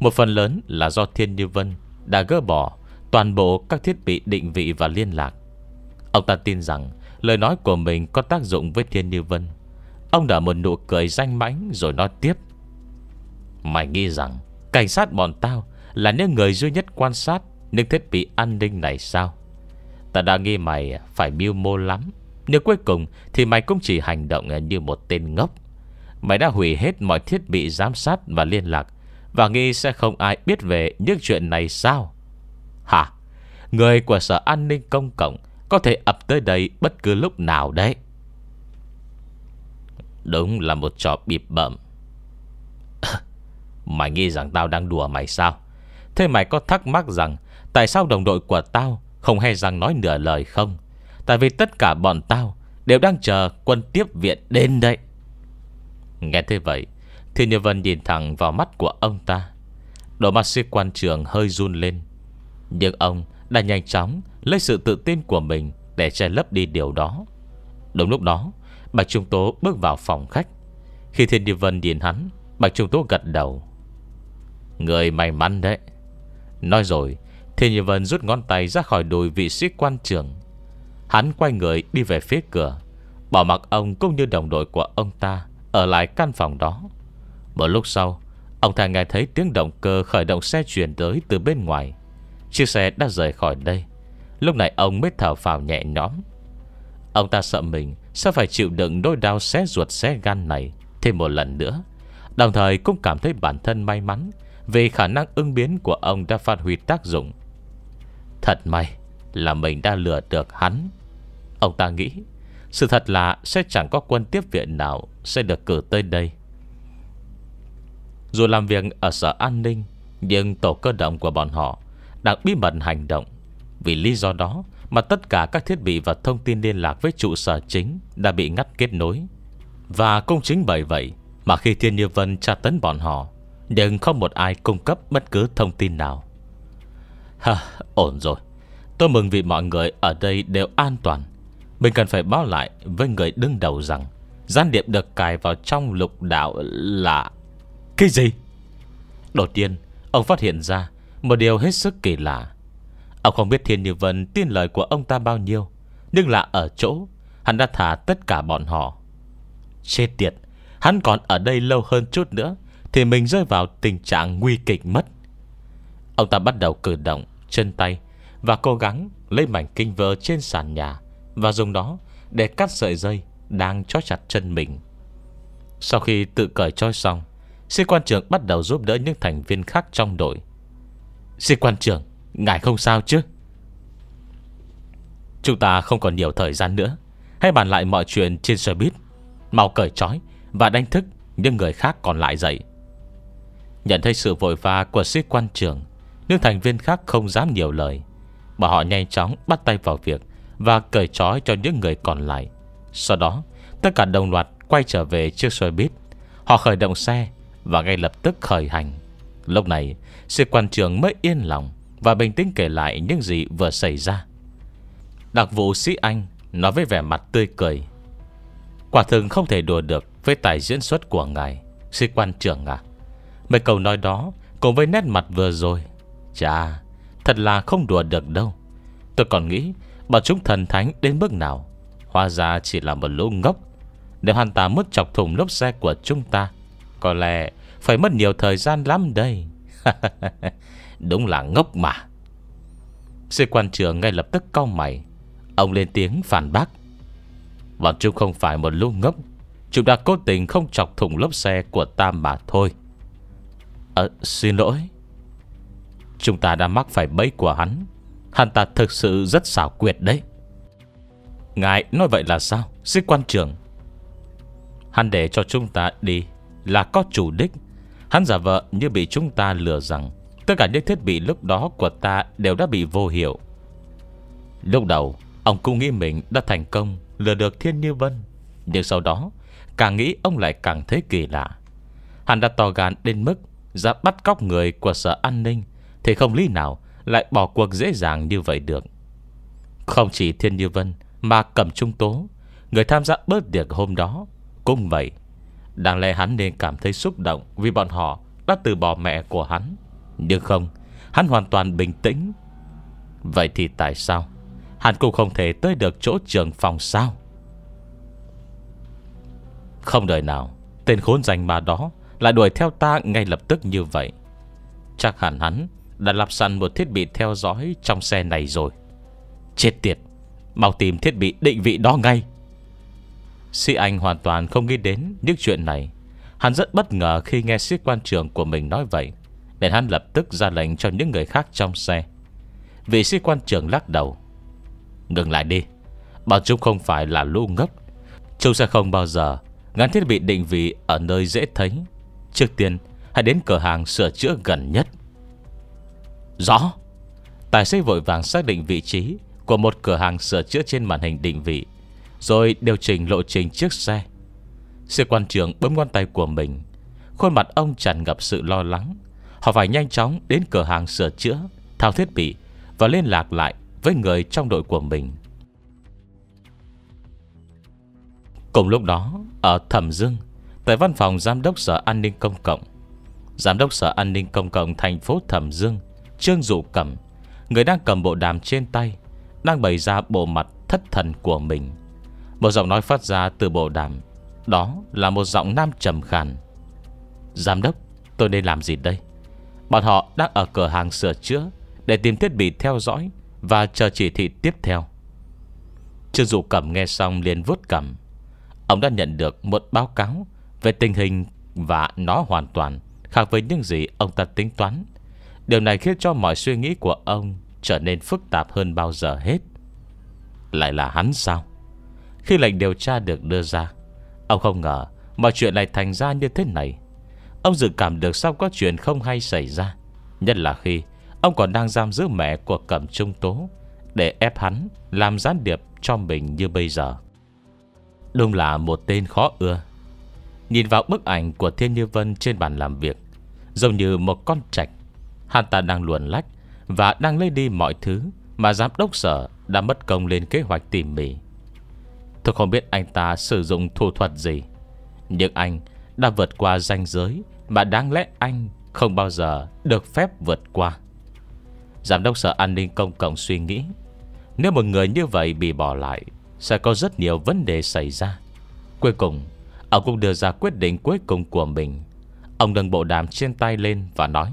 [SPEAKER 1] Một phần lớn là do Thiên Như Vân Đã gỡ bỏ toàn bộ các thiết bị định vị và liên lạc Ông ta tin rằng Lời nói của mình có tác dụng với Thiên Như Vân Ông đã một nụ cười danh mãnh Rồi nói tiếp Mày nghĩ rằng Cảnh sát bọn tao là những người duy nhất quan sát những thiết bị an ninh này sao Ta đã nghi mày phải mưu mô lắm Nhưng cuối cùng Thì mày cũng chỉ hành động như một tên ngốc Mày đã hủy hết mọi thiết bị giám sát và liên lạc Và nghi sẽ không ai biết về những chuyện này sao Hả Người của Sở An ninh Công Cộng Có thể ập tới đây bất cứ lúc nào đấy Đúng là một trò bịp bợm. Mày nghĩ rằng tao đang đùa mày sao Thế mày có thắc mắc rằng Tại sao đồng đội của tao Không hay rằng nói nửa lời không Tại vì tất cả bọn tao Đều đang chờ quân tiếp viện đến đây Nghe thế vậy Thiên Như Vân nhìn thẳng vào mắt của ông ta Đôi mắt sĩ quan trường hơi run lên Nhưng ông đã nhanh chóng Lấy sự tự tin của mình Để che lấp đi điều đó Đúng lúc đó Bạch Trung Tố bước vào phòng khách Khi Thiên Như Vân nhìn hắn Bạch Trung Tố gật đầu Người may mắn đấy Nói rồi thì Nhị Vân rút ngón tay ra khỏi đùi vị sĩ quan trưởng Hắn quay người đi về phía cửa Bỏ mặc ông cũng như đồng đội của ông ta Ở lại căn phòng đó Một lúc sau Ông ta nghe thấy tiếng động cơ khởi động xe chuyển tới từ bên ngoài Chiếc xe đã rời khỏi đây Lúc này ông mới thở phào nhẹ nhõm Ông ta sợ mình Sẽ phải chịu đựng nỗi đau xé ruột xé gan này Thêm một lần nữa Đồng thời cũng cảm thấy bản thân may mắn Vì khả năng ứng biến của ông đã phát huy tác dụng Thật may là mình đã lừa được hắn Ông ta nghĩ Sự thật là sẽ chẳng có quân tiếp viện nào Sẽ được cử tới đây Dù làm việc ở sở an ninh Nhưng tổ cơ động của bọn họ Đang bí mật hành động Vì lý do đó mà tất cả các thiết bị và thông tin liên lạc với trụ sở chính đã bị ngắt kết nối. Và công chính bởi vậy mà khi Thiên Như Vân tra tấn bọn họ, nhưng không một ai cung cấp bất cứ thông tin nào. Ha, ổn rồi Tôi mừng vì mọi người ở đây đều an toàn Mình cần phải báo lại với người đứng đầu rằng Gián điệp được cài vào trong lục đạo là Cái gì? Đầu tiên Ông phát hiện ra Một điều hết sức kỳ lạ Ông không biết Thiên Như Vân tin lời của ông ta bao nhiêu Nhưng là ở chỗ Hắn đã thả tất cả bọn họ Chết tiệt Hắn còn ở đây lâu hơn chút nữa Thì mình rơi vào tình trạng nguy kịch mất Ông ta bắt đầu cử động chân tay Và cố gắng lấy mảnh kinh vơ trên sàn nhà Và dùng đó để cắt sợi dây Đang trói chặt chân mình Sau khi tự cởi trói xong Sĩ quan trưởng bắt đầu giúp đỡ những thành viên khác trong đội Sĩ quan trưởng Ngài không sao chứ Chúng ta không còn nhiều thời gian nữa Hãy bàn lại mọi chuyện trên xe buýt Mau cởi trói Và đánh thức những người khác còn lại dậy Nhận thấy sự vội vã của sĩ quan trưởng những thành viên khác không dám nhiều lời Mà họ nhanh chóng bắt tay vào việc Và cởi trói cho những người còn lại Sau đó tất cả đồng loạt quay trở về chiếc xe buýt Họ khởi động xe Và ngay lập tức khởi hành Lúc này sĩ quan trưởng mới yên lòng Và bình tĩnh kể lại những gì vừa xảy ra Đặc vụ sĩ Anh Nói với vẻ mặt tươi cười Quả thường không thể đùa được Với tài diễn xuất của ngài Sĩ quan trưởng à. Mấy câu nói đó Cùng với nét mặt vừa rồi Chà Thật là không đùa được đâu Tôi còn nghĩ Bọn chúng thần thánh đến mức nào Hóa ra chỉ là một lũ ngốc Nếu hắn ta mất chọc thùng lốp xe của chúng ta Có lẽ Phải mất nhiều thời gian lắm đây Đúng là ngốc mà Sĩ quan trưởng ngay lập tức cau mày Ông lên tiếng phản bác Bọn chúng không phải một lũ ngốc Chúng đã cố tình không chọc thùng lốp xe của ta mà thôi Ờ xin lỗi Chúng ta đã mắc phải bẫy của hắn Hắn ta thực sự rất xảo quyệt đấy Ngài nói vậy là sao Sĩ quan trưởng Hắn để cho chúng ta đi Là có chủ đích Hắn giả vợ như bị chúng ta lừa rằng Tất cả những thiết bị lúc đó của ta Đều đã bị vô hiệu Lúc đầu Ông cũng nghĩ mình đã thành công Lừa được Thiên Như Vân Nhưng sau đó Càng nghĩ ông lại càng thấy kỳ lạ Hắn đã to gan đến mức ra bắt cóc người của sở an ninh thì không lý nào lại bỏ cuộc dễ dàng như vậy được Không chỉ Thiên Như Vân Mà cầm trung tố Người tham gia bớt tiệc hôm đó Cũng vậy Đáng lẽ hắn nên cảm thấy xúc động Vì bọn họ đã từ bỏ mẹ của hắn Nhưng không Hắn hoàn toàn bình tĩnh Vậy thì tại sao Hắn cũng không thể tới được chỗ trường phòng sao Không đời nào Tên khốn danh mà đó Lại đuổi theo ta ngay lập tức như vậy Chắc hẳn hắn đã lắp sẵn một thiết bị theo dõi trong xe này rồi. Chết tiệt, mau tìm thiết bị định vị đó ngay. Sĩ Anh hoàn toàn không nghĩ đến những chuyện này. Hắn rất bất ngờ khi nghe sĩ quan trưởng của mình nói vậy. Nên hắn lập tức ra lệnh cho những người khác trong xe. Vị sĩ quan trưởng lắc đầu. Ngừng lại đi. Bọn chúng không phải là lũ ngốc. Chúng sẽ không bao giờ gắn thiết bị định vị ở nơi dễ thấy. Trước tiên, hãy đến cửa hàng sửa chữa gần nhất. Rõ Tài xế vội vàng xác định vị trí Của một cửa hàng sửa chữa trên màn hình định vị Rồi điều chỉnh lộ trình chiếc xe Sĩ quan trưởng bấm ngón tay của mình Khuôn mặt ông tràn ngập sự lo lắng Họ phải nhanh chóng đến cửa hàng sửa chữa Thao thiết bị Và liên lạc lại với người trong đội của mình Cùng lúc đó Ở Thẩm Dương Tại văn phòng Giám đốc Sở An ninh Công Cộng Giám đốc Sở An ninh Công Cộng thành phố Thẩm Dương Trương Dụ Cẩm Người đang cầm bộ đàm trên tay Đang bày ra bộ mặt thất thần của mình Một giọng nói phát ra từ bộ đàm Đó là một giọng nam trầm khàn Giám đốc Tôi nên làm gì đây Bọn họ đang ở cửa hàng sửa chữa Để tìm thiết bị theo dõi Và chờ chỉ thị tiếp theo Trương Dụ Cẩm nghe xong liền vuốt cẩm Ông đã nhận được một báo cáo Về tình hình Và nó hoàn toàn khác với những gì ông ta tính toán Điều này khiến cho mọi suy nghĩ của ông Trở nên phức tạp hơn bao giờ hết Lại là hắn sao Khi lệnh điều tra được đưa ra Ông không ngờ Mọi chuyện lại thành ra như thế này Ông dự cảm được sao có chuyện không hay xảy ra Nhất là khi Ông còn đang giam giữ mẹ của Cẩm Trung Tố Để ép hắn Làm gián điệp cho mình như bây giờ Đúng là một tên khó ưa Nhìn vào bức ảnh của Thiên Như Vân trên bàn làm việc Giống như một con trạch Hắn ta đang luồn lách Và đang lấy đi mọi thứ Mà giám đốc sở đã mất công lên kế hoạch tỉ mỉ Tôi không biết anh ta sử dụng thủ thuật gì Nhưng anh đã vượt qua ranh giới Mà đáng lẽ anh không bao giờ được phép vượt qua Giám đốc sở an ninh công cộng suy nghĩ Nếu một người như vậy bị bỏ lại Sẽ có rất nhiều vấn đề xảy ra Cuối cùng Ông cũng đưa ra quyết định cuối cùng của mình Ông nâng bộ đàm trên tay lên và nói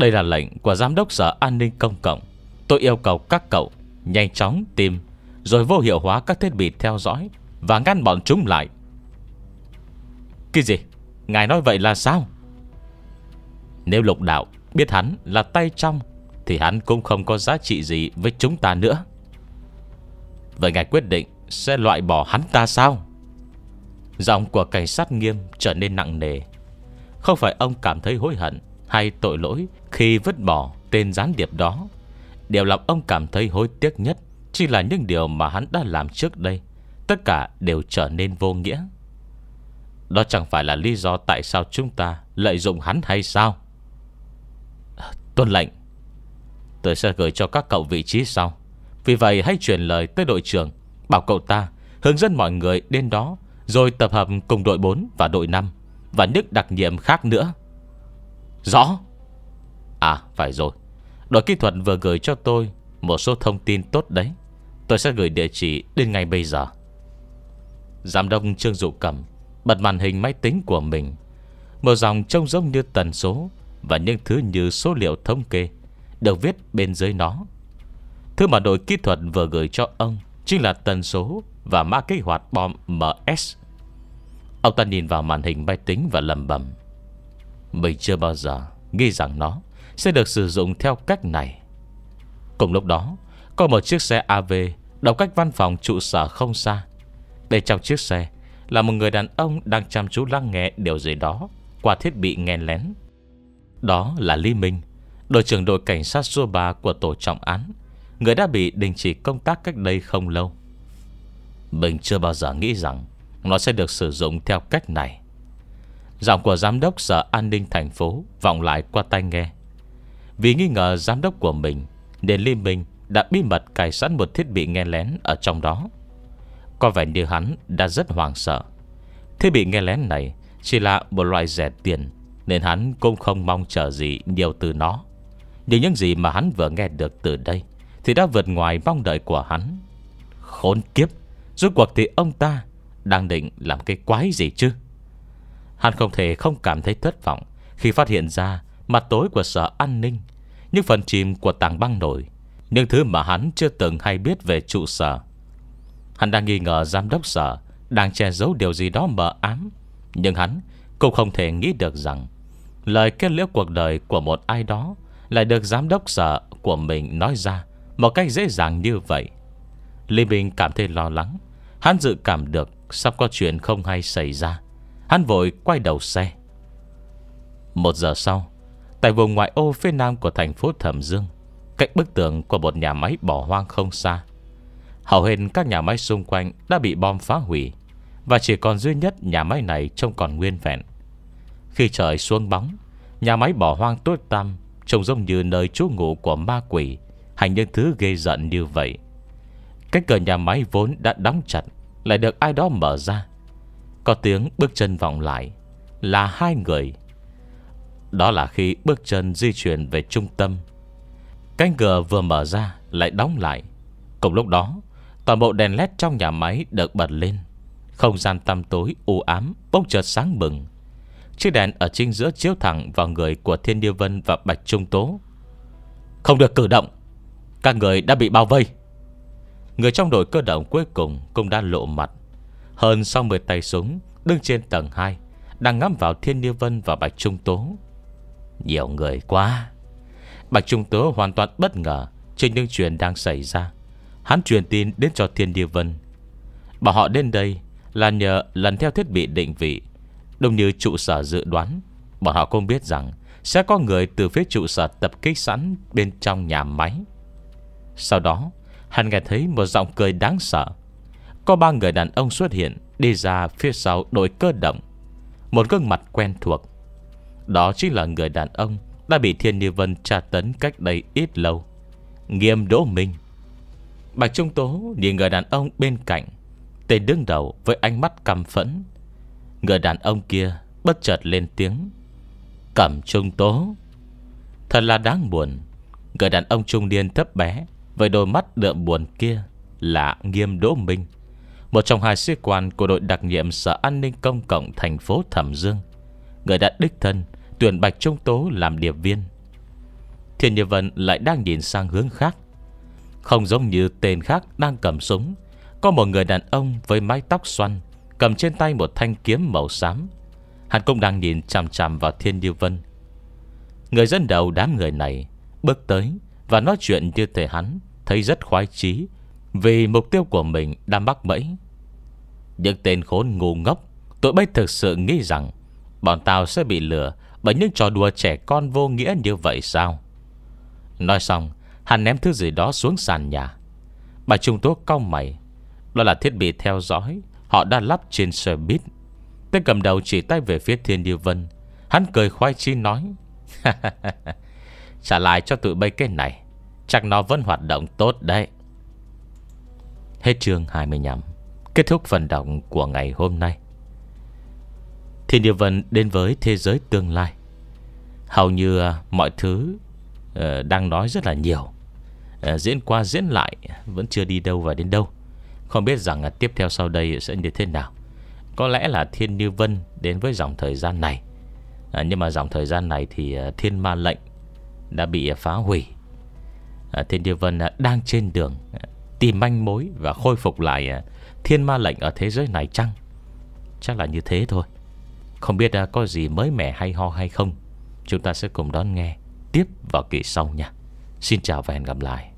[SPEAKER 1] đây là lệnh của Giám đốc Sở An ninh Công Cộng Tôi yêu cầu các cậu Nhanh chóng tìm Rồi vô hiệu hóa các thiết bị theo dõi Và ngăn bọn chúng lại Cái gì? Ngài nói vậy là sao? Nếu lục đạo biết hắn là tay trong Thì hắn cũng không có giá trị gì với chúng ta nữa Vậy ngài quyết định sẽ loại bỏ hắn ta sao? Giọng của cảnh sát nghiêm trở nên nặng nề Không phải ông cảm thấy hối hận hay tội lỗi khi vứt bỏ tên gián điệp đó Điều làm ông cảm thấy hối tiếc nhất Chỉ là những điều mà hắn đã làm trước đây Tất cả đều trở nên vô nghĩa Đó chẳng phải là lý do tại sao chúng ta lợi dụng hắn hay sao Tuân lệnh Tôi sẽ gửi cho các cậu vị trí sau Vì vậy hãy truyền lời tới đội trưởng Bảo cậu ta hướng dẫn mọi người đến đó Rồi tập hợp cùng đội 4 và đội 5 Và những đặc nhiệm khác nữa Rõ À phải rồi Đội kỹ thuật vừa gửi cho tôi Một số thông tin tốt đấy Tôi sẽ gửi địa chỉ đến ngay bây giờ Giám đốc Trương Dụ Cẩm Bật màn hình máy tính của mình Một dòng trông giống như tần số Và những thứ như số liệu thống kê Được viết bên dưới nó Thứ mà đội kỹ thuật vừa gửi cho ông Chính là tần số Và mã kích hoạt bom MS Ông ta nhìn vào màn hình máy tính và lầm bầm Mình chưa bao giờ nghĩ rằng nó sẽ được sử dụng theo cách này. Cùng lúc đó, có một chiếc xe AV đậu cách văn phòng trụ sở không xa. Bên trong chiếc xe là một người đàn ông đang chăm chú lắng nghe điều gì đó qua thiết bị nghe lén. Đó là Lý Minh, đội trưởng đội cảnh sát xua bà của tổ trọng án, người đã bị đình chỉ công tác cách đây không lâu. Mình chưa bao giờ nghĩ rằng nó sẽ được sử dụng theo cách này. Giọng của giám đốc sở an ninh thành phố vọng lại qua tai nghe. Vì nghi ngờ giám đốc của mình Nên Lý Minh đã bí mật cài sẵn một thiết bị nghe lén ở trong đó Có vẻ như hắn đã rất hoảng sợ Thiết bị nghe lén này chỉ là một loại rẻ tiền Nên hắn cũng không mong chờ gì nhiều từ nó Nhưng những gì mà hắn vừa nghe được từ đây Thì đã vượt ngoài mong đợi của hắn Khốn kiếp Rốt cuộc thì ông ta Đang định làm cái quái gì chứ Hắn không thể không cảm thấy thất vọng Khi phát hiện ra mặt tối của sở an ninh, những phần chìm của tảng băng nổi, những thứ mà hắn chưa từng hay biết về trụ sở. Hắn đang nghi ngờ giám đốc sở đang che giấu điều gì đó mờ ám, nhưng hắn cũng không thể nghĩ được rằng lời kết liễu cuộc đời của một ai đó lại được giám đốc sở của mình nói ra một cách dễ dàng như vậy. Lê Bình cảm thấy lo lắng, hắn dự cảm được sắp có chuyện không hay xảy ra. Hắn vội quay đầu xe. Một giờ sau, Tại vùng ngoại ô phía nam của thành phố Thẩm Dương Cách bức tường của một nhà máy bỏ hoang không xa Hầu hết các nhà máy xung quanh đã bị bom phá hủy Và chỉ còn duy nhất nhà máy này trông còn nguyên vẹn Khi trời xuống bóng Nhà máy bỏ hoang tối tăm Trông giống như nơi trú ngụ của ma quỷ Hành những thứ ghê giận như vậy cánh cửa nhà máy vốn đã đóng chặt Lại được ai đó mở ra Có tiếng bước chân vọng lại Là hai người đó là khi bước chân di chuyển về trung tâm Cánh cửa vừa mở ra Lại đóng lại Cùng lúc đó Toàn bộ đèn led trong nhà máy được bật lên Không gian tăm tối u ám bỗng chợt sáng bừng Chiếc đèn ở chính giữa chiếu thẳng vào người Của Thiên Điêu Vân và Bạch Trung Tố Không được cử động Các người đã bị bao vây Người trong đội cơ động cuối cùng Cũng đã lộ mặt Hơn sau 10 tay súng Đứng trên tầng 2 Đang ngắm vào Thiên Điêu Vân và Bạch Trung Tố nhiều người quá Bạch Trung Tớ hoàn toàn bất ngờ Trên những chuyện đang xảy ra Hắn truyền tin đến cho Thiên Địa Vân Bảo họ đến đây Là nhờ lần theo thiết bị định vị Đồng như trụ sở dự đoán Bọn họ không biết rằng Sẽ có người từ phía trụ sở tập kích sẵn Bên trong nhà máy Sau đó Hắn nghe thấy một giọng cười đáng sợ Có ba người đàn ông xuất hiện Đi ra phía sau đội cơ động Một gương mặt quen thuộc đó chính là người đàn ông Đã bị Thiên Như Vân tra tấn cách đây ít lâu Nghiêm Đỗ Minh Bạch Trung Tố nhìn người đàn ông bên cạnh Tên đứng đầu với ánh mắt căm phẫn Người đàn ông kia bất chợt lên tiếng Cẩm Trung Tố Thật là đáng buồn Người đàn ông trung niên thấp bé Với đôi mắt đượm buồn kia Là Nghiêm Đỗ Minh Một trong hai sĩ quan của đội đặc nhiệm Sở An ninh Công Cộng thành phố Thẩm Dương Người đã đích thân tuyển Bạch Trung Tố làm điệp viên. Thiên Như Vân lại đang nhìn sang hướng khác. Không giống như tên khác đang cầm súng, có một người đàn ông với mái tóc xoăn, cầm trên tay một thanh kiếm màu xám. Hắn cũng đang nhìn chằm chằm vào Thiên Như Vân. Người dẫn đầu đám người này bước tới và nói chuyện như thể hắn thấy rất khoái chí vì mục tiêu của mình đang mắc bẫy. Những tên khốn ngu ngốc, tụi bay thực sự nghĩ rằng bọn tao sẽ bị lừa bởi những trò đùa trẻ con vô nghĩa như vậy sao Nói xong Hắn ném thứ gì đó xuống sàn nhà Bà Trung Tố cong mày Đó là thiết bị theo dõi Họ đã lắp trên xe buýt Tên cầm đầu chỉ tay về phía Thiên Như Vân Hắn cười khoai chi nói Trả lại cho tụi bay cái này Chắc nó vẫn hoạt động tốt đấy Hết chương 25 Kết thúc phần đọc của ngày hôm nay Thiên Địa Vân đến với thế giới tương lai Hầu như à, mọi thứ ờ, Đang nói rất là nhiều ờ, Diễn qua diễn lại Vẫn chưa đi đâu và đến đâu Không biết rằng à, tiếp theo sau đây sẽ như thế nào Có lẽ là Thiên Như Vân Đến với dòng thời gian này à, Nhưng mà dòng thời gian này thì Thiên Ma Lệnh Đã bị phá hủy Thiên Như Vân đang trên đường Tìm manh mối và khôi phục lại Thiên Ma Lệnh ở thế giới này chăng Chắc là như thế thôi không biết à, có gì mới mẻ hay ho hay không Chúng ta sẽ cùng đón nghe Tiếp vào kỳ sau nha Xin chào và hẹn gặp lại